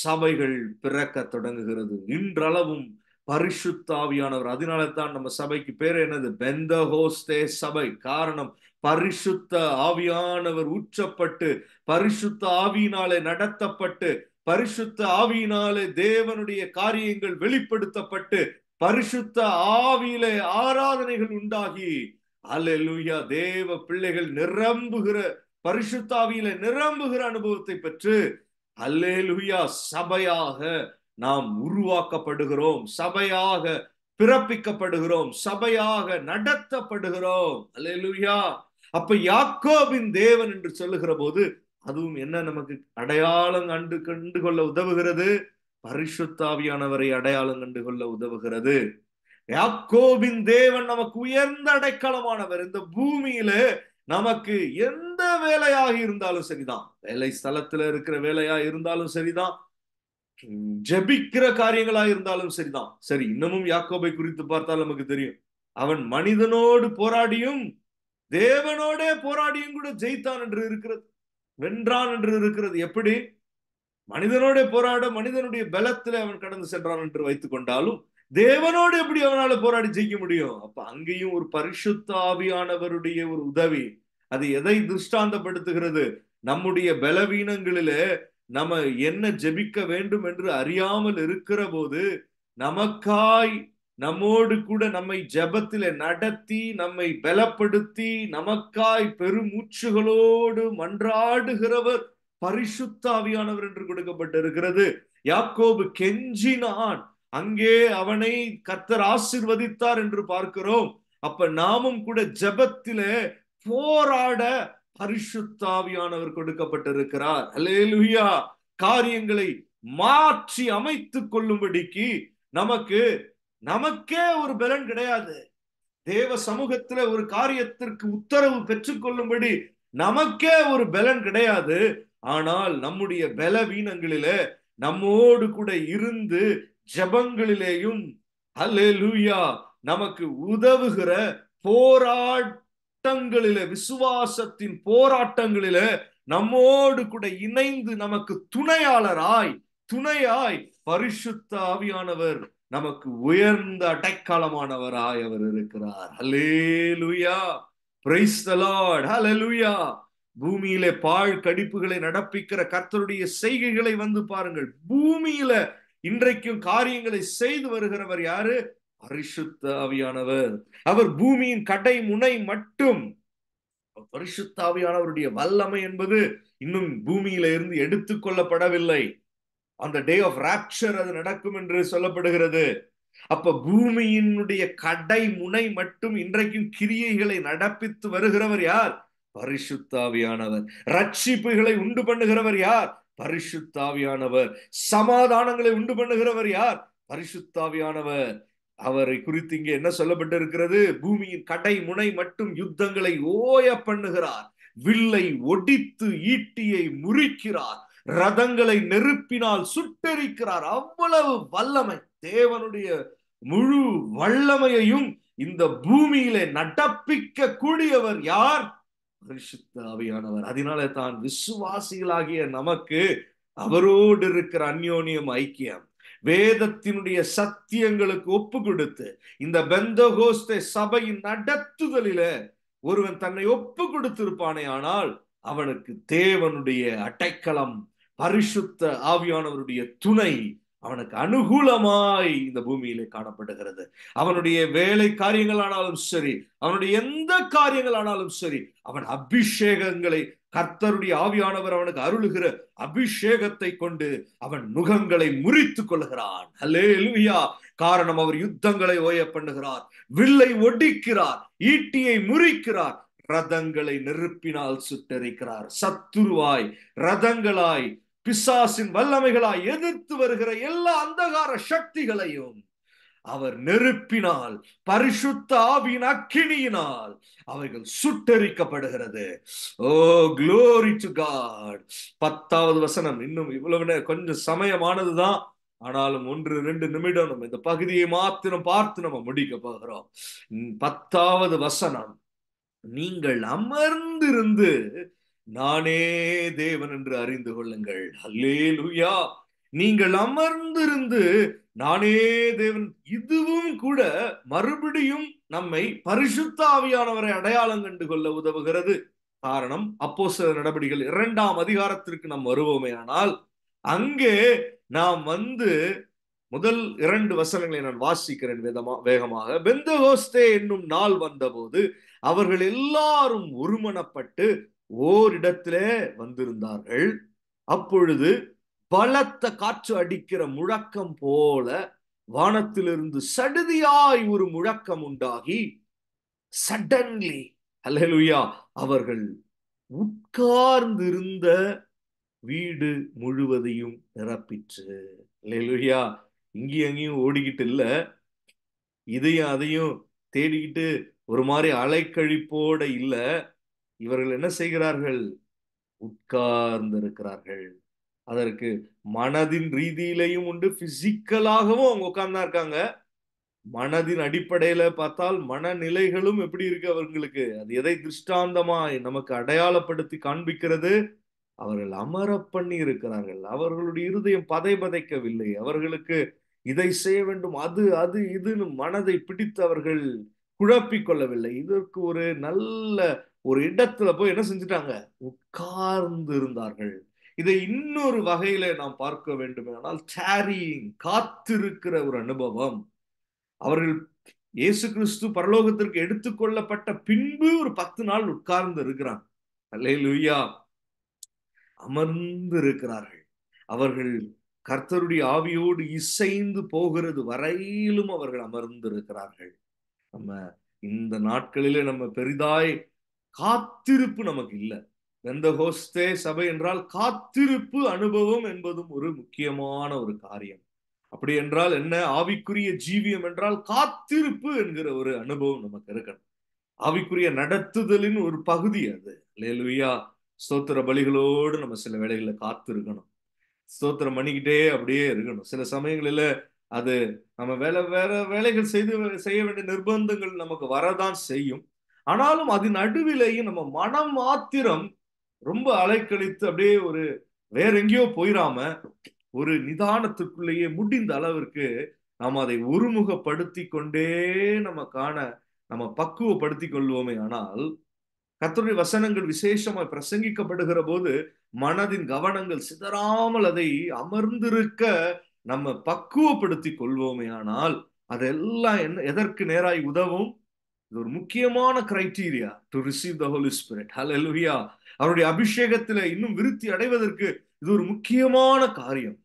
சபைகள் பிறக்க தொடங்குகிறது இன்றளவும் பரிசுத்தாவியானவர் அதனால தான் நம்ம சபைக்கு பேர் என்னது பெந்த ஹோஸ்தே சபை காரணம் பரிசுத்த ஆவியானவர் ஊற்றப்பட்டு பரிசுத்த ஆவியினாலே நடத்தப்பட்டு பரிசுத்த ஆவியினாலே தேவனுடைய காரியங்கள் வெளிப்படுத்தப்பட்டு பரிசுத்த ஆவியிலே ஆராதனைகள் உண்டாகி அலலுயா தேவ பிள்ளைகள் நிரம்புகிற பரிசுத்தாவியில நிரம்புகிற அனுபவத்தை பெற்று அல்லேலுயா சபையாக நாம் உருவாக்கப்படுகிறோம் சபையாக பிறப்பிக்கப்படுகிறோம் சபையாக நடத்தப்படுகிறோம் அல்லேலுயா அப்ப யாக்கோவின் தேவன் என்று சொல்லுகிற போது அதுவும் என்ன நமக்கு அடையாளம் கண்டு கண்டு கொள்ள உதவுகிறது பரிசுத்தாவியானவரை அடையாளம் கண்டு கொள்ள உதவுகிறது யாக்கோவின் தேவன் நமக்கு உயர்ந்த அடைக்கலமானவர் இந்த பூமியில நமக்கு எந்த வேலையாக இருந்தாலும் சரிதான் வேலை ஸ்தலத்துல இருக்கிற வேலையா இருந்தாலும் சரிதான் ஜபிக்கிற காரியங்களா இருந்தாலும் சரிதான் சரி இன்னமும் யாக்கோபை குறித்து பார்த்தால் நமக்கு தெரியும் அவன் மனிதனோடு போராடியும் தேவனோட போராடியும் கூட ஜெயித்தான் என்று இருக்கிறது வென்றான் என்று இருக்கிறது எப்படி மனிதனோட போராட மனிதனுடைய பலத்துல அவன் கடந்து சென்றான் என்று வைத்துக் கொண்டாலும் தேவனோடு எப்படி அவனால போராடி ஜெயிக்க முடியும் அப்ப அங்கேயும் ஒரு பரிசுத்த ஆவியானவருடைய ஒரு உதவி அது எதை திருஷ்டாந்தப்படுத்துகிறது நம்முடைய பலவீனங்களிலே நம்ம என்ன ஜெபிக்க வேண்டும் என்று அறியாமல் இருக்கிற போது நமக்காய் நம்மோடு கூட நம்மை ஜபத்தில நடத்தி நம்மை பலப்படுத்தி நமக்காய் பெருமூச்சுகளோடு மன்றாடுகிறவர் பரிசுத்தாவியானவர் என்று கொடுக்கப்பட்டிருக்கிறது யாக்கோபு கெஞ்சினான் அங்கே அவனை கத்தர் ஆசிர்வதித்தார் என்று பார்க்கிறோம் அப்ப நாமும் கூட ஜபத்தில போராட பரிசுத்தாவியானவர் கொடுக்கப்பட்டிருக்கிறார் அலேலுயா காரியங்களை மாற்றி அமைத்து கொள்ளும்படிக்கு நமக்கு நமக்கே ஒரு பலன் கிடையாது தேவ சமூகத்துல ஒரு காரியத்திற்கு உத்தரவு பெற்றுக்கொள்ளும்படி நமக்கே ஒரு பலன் கிடையாது ஆனால் நம்முடைய பலவீனங்களில நம்மோடு கூட இருந்து ஜபங்களிலேயும் அல்லேலூயா நமக்கு உதவுகிற போராட் யுத்தங்களில விசுவாசத்தின் போராட்டங்களில நம்மோடு கூட இணைந்து நமக்கு துணையாளராய் துணையாய் பரிசுத்த ஆவியானவர் நமக்கு உயர்ந்த அடைக்காலமானவராய் அவர் இருக்கிறார் ஹலே லுயா பிரைஸ்தலாட் லார்ட் ஹலலுயா பூமியிலே பாழ் கடிப்புகளை நடப்பிக்கிற கர்த்தருடைய செய்கைகளை வந்து பாருங்கள் பூமியில இன்றைக்கும் காரியங்களை செய்து வருகிறவர் யாரு பரிசுத்தாவியானவர் அவர் பூமியின் கடை முனை மட்டும் பரிசுத்தாவியானவருடைய வல்லமை என்பது இன்னும் பூமியில இருந்து எடுத்துக் கொள்ளப்படவில்லை அந்த டே ஆஃப் ராப்சர் அது நடக்கும் என்று சொல்லப்படுகிறது அப்ப பூமியினுடைய கடை முனை மட்டும் இன்றைக்கும் கிரியைகளை நடப்பித்து வருகிறவர் யார் பரிசுத்தாவியானவர் ரட்சிப்புகளை உண்டு பண்ணுகிறவர் யார் பரிசுத்தாவியானவர் சமாதானங்களை உண்டு பண்ணுகிறவர் யார் பரிசுத்தாவியானவர் அவரை குறித்து இங்கே என்ன சொல்லப்பட்டிருக்கிறது பூமியின் கடை முனை மட்டும் யுத்தங்களை ஓய பண்ணுகிறார் வில்லை ஒடித்து ஈட்டியை முறிக்கிறார் ரதங்களை நெருப்பினால் சுட்டரிக்கிறார் அவ்வளவு வல்லமை தேவனுடைய முழு வல்லமையையும் இந்த பூமியிலே நடப்பிக்க கூடியவர் யார் பரிசுத்த ஆவியானவர் அதனால தான் விசுவாசிகளாகிய நமக்கு அவரோடு இருக்கிற அந்யோனியம் ஐக்கியம் வேதத்தினுடைய சத்தியங்களுக்கு ஒப்பு கொடுத்து இந்த பெந்தகோஸ்தே சபையின் நடத்துதலில ஒருவன் தன்னை ஒப்பு கொடுத்திருப்பானே ஆனால் அவனுக்கு தேவனுடைய அடைக்கலம் பரிசுத்த ஆவியானவருடைய துணை அவனுக்கு அனுகூலமாய் இந்த பூமியிலே காணப்படுகிறது அவனுடைய வேலை காரியங்களானாலும் சரி அவனுடைய எந்த காரியங்களானாலும் சரி அவன் அபிஷேகங்களை கர்த்தருடைய ஆவியானவர் அவனுக்கு அருளுகிற அபிஷேகத்தை கொண்டு அவன் முகங்களை முறித்து கொள்கிறான் அல்லே லுயா காரணம் அவர் யுத்தங்களை ஓய பண்ணுகிறார் வில்லை ஒடிக்கிறார் ஈட்டியை முறிக்கிறார் ரதங்களை நெருப்பினால் சுட்டரிக்கிறார் சத்துருவாய் ரதங்களாய் பிசாசின் வல்லமைகளாய் எதிர்த்து வருகிற எல்லா அந்தகார சக்திகளையும் அவர் நெருப்பினால் பரிசுத்த ஆவியின் அக்கினியினால் அவைகள் சுட்டரிக்கப்படுகிறது ஓ க்ளோரி டு காட் பத்தாவது வசனம் இன்னும் இவ்வளவு கொஞ்சம் சமயமானதுதான் ஆனாலும் ஒன்று ரெண்டு நிமிடம் நம்ம இந்த பகுதியை மாத்திரம் பார்த்து நம்ம முடிக்க போகிறோம் பத்தாவது வசனம் நீங்கள் அமர்ந்திருந்து நானே தேவன் என்று அறிந்து கொள்ளுங்கள் அல்லே நீங்கள் அமர்ந்திருந்து நானே தேவன் இதுவும் கூட மறுபடியும் நம்மை பரிசுத்த ஆவியானவரை அடையாளம் கண்டு கொள்ள உதவுகிறது காரணம் அப்போ சில நடவடிக்கைகள் இரண்டாம் அதிகாரத்திற்கு நாம் வருவோமே ஆனால் அங்கே நாம் வந்து முதல் இரண்டு வசனங்களை நான் வாசிக்கிறேன் வேதமா வேகமாக பெந்தகோஸ்தே என்னும் நாள் வந்தபோது அவர்கள் எல்லாரும் ஒருமனப்பட்டு ஓரிடத்திலே வந்திருந்தார்கள் அப்பொழுது பலத்த காற்று அடிக்கிற முழக்கம் போல வானத்திலிருந்து சடுதியாய் ஒரு முழக்கம் உண்டாகி சடன்லி அல்லேலுயா அவர்கள் உட்கார்ந்திருந்த வீடு முழுவதையும் நிரப்பிற்று லேலுயா இங்கேயும் அங்கேயும் ஓடிக்கிட்டு இல்ல இதையும் அதையும் தேடிக்கிட்டு ஒரு மாதிரி அலைக்கழிப்போட இல்லை இவர்கள் என்ன செய்கிறார்கள் உட்கார்ந்திருக்கிறார்கள் அதற்கு மனதின் ரீதியிலையும் உண்டு பிசிக்கலாகவும் அவங்க உட்கார்ந்தா இருக்காங்க மனதின் அடிப்படையில பார்த்தால் மனநிலைகளும் எப்படி இருக்கு அவர்களுக்கு அது எதை திருஷ்டாந்தமா நமக்கு அடையாளப்படுத்தி காண்பிக்கிறது அவர்கள் அமர பண்ணி இருக்கிறார்கள் அவர்களுடைய இருதயம் பதை பதைக்கவில்லை அவர்களுக்கு இதை செய்ய வேண்டும் அது அது இதுன்னு மனதை பிடித்து அவர்கள் இதற்கு ஒரு நல்ல ஒரு இடத்துல போய் என்ன செஞ்சுட்டாங்க உட்கார்ந்து இருந்தார்கள் இதை இன்னொரு வகையில நாம் பார்க்க வேண்டும் ஆனால் சேரியிங் காத்திருக்கிற ஒரு அனுபவம் அவர்கள் இயேசு கிறிஸ்து பரலோகத்திற்கு எடுத்துக்கொள்ளப்பட்ட பின்பு ஒரு பத்து நாள் உட்கார்ந்து இருக்கிறான் அல்ல லுய்யா அமர்ந்து இருக்கிறார்கள் அவர்கள் கர்த்தருடைய ஆவியோடு இசைந்து போகிறது வரையிலும் அவர்கள் அமர்ந்து இருக்கிறார்கள் நம்ம இந்த நாட்களிலே நம்ம பெரிதாய் காத்திருப்பு நமக்கு இல்லை ஹோஸ்தே சபை என்றால் காத்திருப்பு அனுபவம் என்பதும் ஒரு முக்கியமான ஒரு காரியம் அப்படி என்றால் என்ன ஆவிக்குரிய ஜீவியம் என்றால் காத்திருப்பு என்கிற ஒரு அனுபவம் நமக்கு இருக்கணும் ஆவிக்குரிய நடத்துதலின் ஒரு பகுதி அது லேலுவியா ஸ்தோத்திர பலிகளோடு நம்ம சில வேலைகளை காத்திருக்கணும் ஸ்தோத்திரம் பண்ணிக்கிட்டே அப்படியே இருக்கணும் சில சமயங்களில் அது நம்ம வேலை வேற வேலைகள் செய்து செய்ய வேண்டிய நிர்பந்தங்கள் நமக்கு வரதான் செய்யும் ஆனாலும் அது நடுவிலேயும் நம்ம மனம் மாத்திரம் ரொம்ப அலைக்கழித்து அப்படியே ஒரு வேற எங்கேயோ போயிடாம ஒரு நிதானத்துக்குள்ளேயே முடிந்த அளவிற்கு நாம் அதை ஒருமுகப்படுத்தி கொண்டே நம்ம காண நம்ம பக்குவப்படுத்தி கொள்வோமே ஆனால் கத்தருடைய வசனங்கள் விசேஷமாய் பிரசங்கிக்கப்படுகிற போது மனதின் கவனங்கள் சிதறாமல் அதை அமர்ந்திருக்க நம்ம பக்குவப்படுத்தி கொள்வோமே ஆனால் அதெல்லாம் என்ன எதற்கு நேராய் உதவும் இது ஒரு முக்கியமான criteria to receive the Holy Spirit hallelujah அவருடைய அபிஷேகத்துல இன்னும் விருத்தி அடைவதற்கு இது ஒரு முக்கியமான காரியம்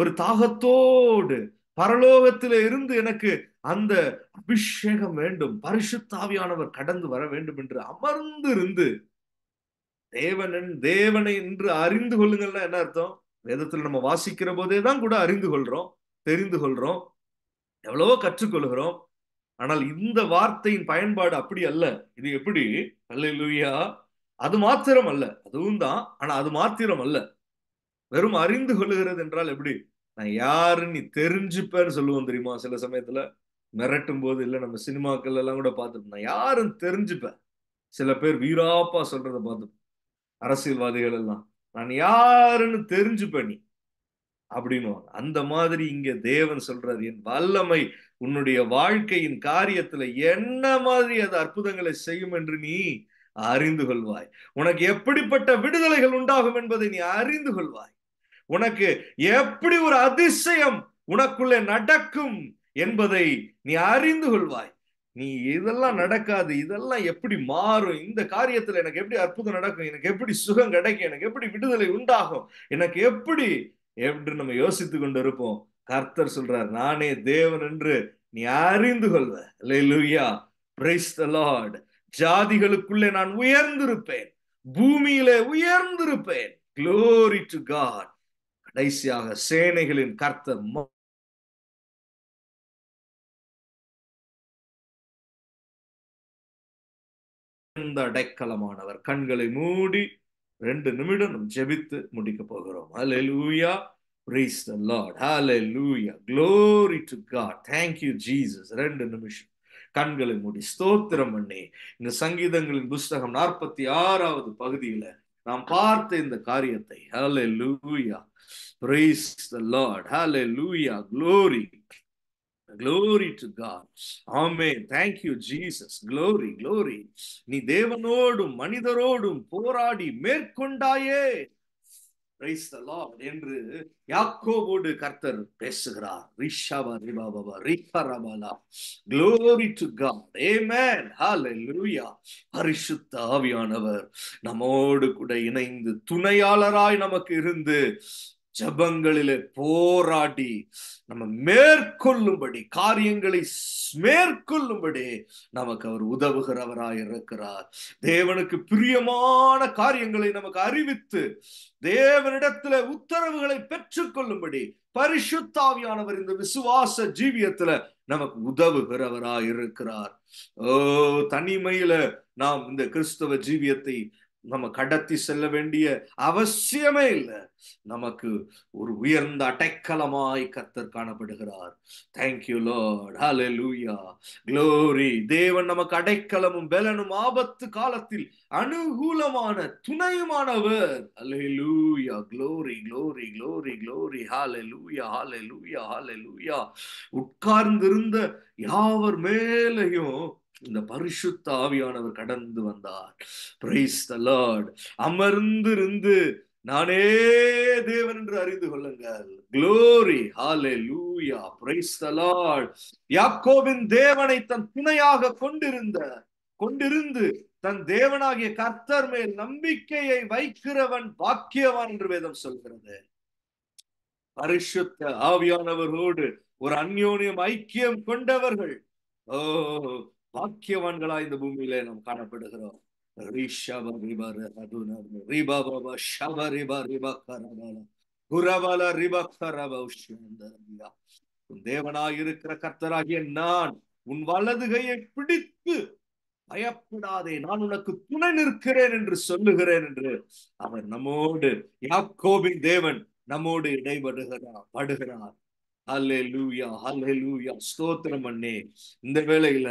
ஒரு தாகத்தோடு பரலோகத்தில இருந்து எனக்கு அந்த அபிஷேகம் வேண்டும் பரிசுத்தாவியானவர் கடந்து வர வேண்டும் என்று அமர்ந்து இருந்து தேவனன் தேவனை என்று அறிந்து கொள்ளுங்கள்னா என்ன அர்த்தம் வேதத்துல நம்ம வாசிக்கிற போதே தான் கூட அறிந்து கொள்றோம் தெரிந்து கொள்றோம் எவ்வளவோ கற்றுக்கொள்கிறோம் ஆனால் இந்த வார்த்தையின் பயன்பாடு அப்படி அல்ல இது எப்படி அல்லா அது மாத்திரம் அல்ல அதுவும் தான் ஆனா அது மாத்திரம் அல்ல வெறும் அறிந்து கொள்ளுகிறது என்றால் எப்படி நான் யாரு நீ தெரிஞ்சுப்பேன்னு சொல்லுவோம் தெரியுமா சில சமயத்துல மிரட்டும் போது இல்லை நம்ம சினிமாக்கள் எல்லாம் கூட பார்த்துட்டு நான் யாருன்னு தெரிஞ்சுப்பேன் சில பேர் வீராப்பா சொல்றத பார்த்துப்போம் அரசியல்வாதிகள் எல்லாம் நான் யாருன்னு தெரிஞ்சுப்பேன் நீ அப்படின்னு அந்த மாதிரி இங்க தேவன் சொல்றாரு என் வல்லமை உன்னுடைய வாழ்க்கையின் காரியத்துல என்ன மாதிரி அது அற்புதங்களை செய்யும் என்று நீ அறிந்து கொள்வாய் உனக்கு எப்படிப்பட்ட விடுதலைகள் உண்டாகும் என்பதை நீ அறிந்து கொள்வாய் உனக்கு எப்படி ஒரு அதிசயம் உனக்குள்ளே நடக்கும் என்பதை நீ அறிந்து கொள்வாய் நீ இதெல்லாம் நடக்காது இதெல்லாம் எப்படி மாறும் இந்த காரியத்துல எனக்கு எப்படி அற்புதம் நடக்கும் எனக்கு எப்படி சுகம் கிடைக்கும் எனக்கு எப்படி விடுதலை உண்டாகும் எனக்கு எப்படி என்று நம்ம யோசித்து கொண்டு இருப்போம் கர்த்தர் சொல்றார் நானே தேவன் என்று நீ அறிந்து கொள்வ லார்ட் ஜாதிகளுக்குள்ளே நான் உயர்ந்திருப்பேன் பூமியிலே உயர்ந்திருப்பேன் டு காட் கடைசியாக சேனைகளின் கர்த்த அடைக்கலமானவர் கண்களை மூடி ரெண்டு நிமிடம் ஜெபித்து முடிக்க போகிறோம் அலூயா price the Lord hallelujah glory to God thank you Jesus ரெண்டு நிமிஷம் கண்களை மூடி ஸ்தோத்திரம் பண்ணி இந்த சங்கீதங்களின் புஸ்தகம் நாற்பத்தி ஆறாவது பகுதியில நாம் பார்த்த இந்த காரியத்தை ஹலே hallelujah praise the Lord hallelujah glory glory to God ஆமே தேங்க்யூ ஜீசஸ் க்ளோரி க்ளோரி நீ தேவனோடும் மனிதரோடும் போராடி மேற்கொண்டாயே பிரைஸ் த லார்ட் என்று யாக்கோவோடு கர்த்தர் பேசுகிறார் ரிஷபா ரிபாபா ரிஹரபாலா க்ளோரி டு காட் ஏமேன் ஹalleluya பரிசுத்த ஆவியானவர் நம்மோடு கூட இணைந்து துணையாளராய் நமக்கு இருந்து ஜபங்களிலே போராடி நம்ம மேற்கொள்ளும்படி காரியங்களை மேற்கொள்ளும்படி நமக்கு அவர் உதவுகிறவராய் இருக்கிறார் தேவனுக்கு பிரியமான காரியங்களை நமக்கு அறிவித்து தேவனிடத்துல உத்தரவுகளை பெற்றுக்கொள்ளும்படி பரிசுத்தாவியானவர் இந்த விசுவாச ஜீவியத்துல நமக்கு உதவுகிறவராய் இருக்கிறார் ஓ தனிமையில நாம் இந்த கிறிஸ்தவ ஜீவியத்தை நம்ம கடத்தி செல்ல வேண்டிய அவசியமே இல்லை நமக்கு ஒரு உயர்ந்த அடைக்கலமாய் கத்தர் காணப்படுகிறார் thank you Lord hallelujah glory தேவன் நமக்கு அடைக்கலமும் பலனும் ஆபத்து காலத்தில் அனுகூலமான துணையுமானவர் hallelujah glory glory glory glory hallelujah hallelujah ஹாலே லூயா உட்கார்ந்திருந்த யாவர் மேலையும் இந்த பரிசுத்த ஆவியானவர் கடந்து வந்தார் பிரைஸ் த லார்ட் இருந்து நானே தேவன் என்று அறிந்து கொள்ளுங்கள் குளோரி ஹாலே லூயா பிரைஸ் த லார்ட் யாக்கோவின் தேவனை தன் துணையாக கொண்டிருந்த கொண்டிருந்து தன் தேவனாகிய கர்த்தர் மேல் நம்பிக்கையை வைக்கிறவன் பாக்கியவான் என்று வேதம் சொல்கிறது பரிசுத்த ஆவியானவர்களோடு ஒரு அந்யோனியம் ஐக்கியம் கொண்டவர்கள் ஓ பாக்கியவான்களா இந்த பூமியில நாம் காணப்படுகிறோம் இருக்கிற கர்த்தராகிய நான் உன் வலதுகையை பிடித்து பயப்படாதே நான் உனக்கு துணை நிற்கிறேன் என்று சொல்லுகிறேன் என்று அவர் நம்மோடு யாக்கோபின் தேவன் நம்மோடு இடைபடுகிறார் படுகிறார் ஹலெலூயா ஹலெலூயா ஸ்தோத்திரம் அண்ணே இந்த வேளையில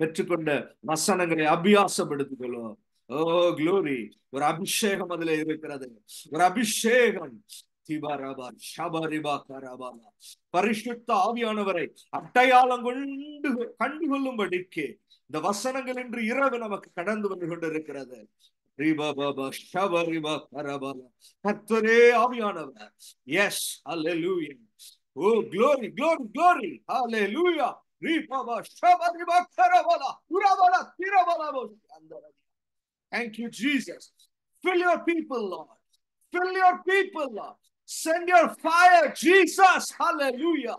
பெற்றுக்கொண்ட வசனங்களை அபியாசப்படுத்திக்கொள்ளும் ஓ குளோரி ஒரு அபிஷேகம் அதுல இருக்கிறது ஒரு அபிஷேகம் பரிசுத்த ஆவியானவரை அட்டையாளம் கொண்டு கண்டுகொள்ளும்படிக்கு இந்த வசனங்கள் என்று இரவு நமக்கு கடந்து வந்து கொண்டிருக்கிறது கத்தரே ஆவியானவர் எஸ் அல்ல Oh, glory, glory, glory. Hallelujah. Thank you, Jesus. Fill your people, Lord. Fill your people, Lord. Send your fire, Jesus. Hallelujah.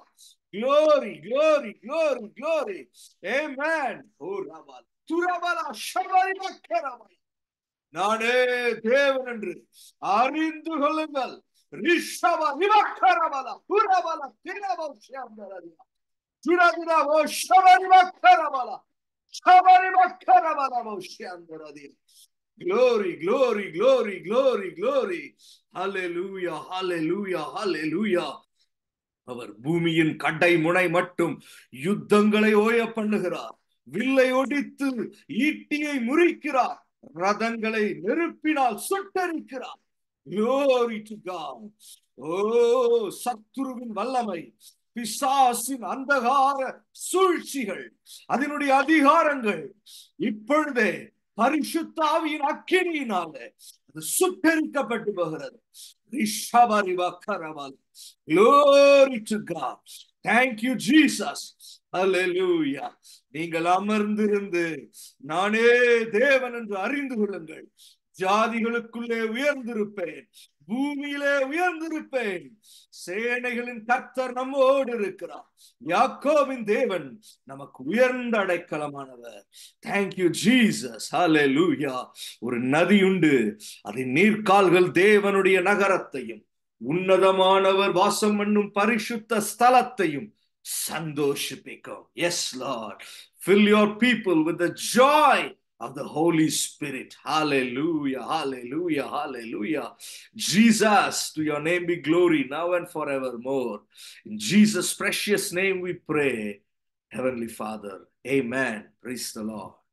Glory, glory, glory, glory. Amen. Oh, நானே தேவன் என்று அறிந்து கொள்ளுங்கள் Rişaba, ribak karabala, kurabala, tenaba uşayanlara diyor. Cura cura o şabari bak karabala. Şabari bak karabala uşayanlara diyor. Glory, glory, glory, glory, glory. Hallelujah, hallelujah, hallelujah. அவர் பூமியின் கடை முனை மட்டும் யுத்தங்களை ஓய பண்ணுகிறார் வில்லை ஒடித்து ஈட்டியை முறிக்கிறார் ரதங்களை நெருப்பினால் சுட்டரிக்கிறார் Glory டு God. ஓ சத்துருவின் வல்லமை பிசாசின் அந்தகார சூழ்ச்சிகள் அதனுடைய அதிகாரங்கள் இப்பொழுதே பரிசுத்தாவியின் அக்கினியினாலே அது சுட்டரிக்கப்பட்டு போகிறது Glory to God. Thank you, Jesus. Hallelujah. நீங்கள் அமர்ந்திருந்து நானே தேவன் என்று அறிந்து கொள்ளுங்கள் ஜாதிகளுக்குள்ளே உயர்ந்திருப்பேன் பூமியிலே உயர்ந்திருப்பேன் சேனைகளின் கர்த்தர் நம்மோடு இருக்கிறார் யாக்கோவின் தேவன் நமக்கு உயர்ந்த அடைக்கலமானவர் தேங்க்யூ ஜீசஸ் ஹலே லூயா ஒரு நதி உண்டு அதை நீர்க்கால்கள் தேவனுடைய நகரத்தையும் உன்னதமானவர் வாசம் பண்ணும் பரிசுத்த ஸ்தலத்தையும் சந்தோஷிப்பிக்கும் yes Lord fill your people with joy of the Holy Spirit. Hallelujah, hallelujah, hallelujah. Jesus, to your name be glory now and forevermore. In Jesus' precious name we pray, Heavenly Father. Amen. Praise the Lord.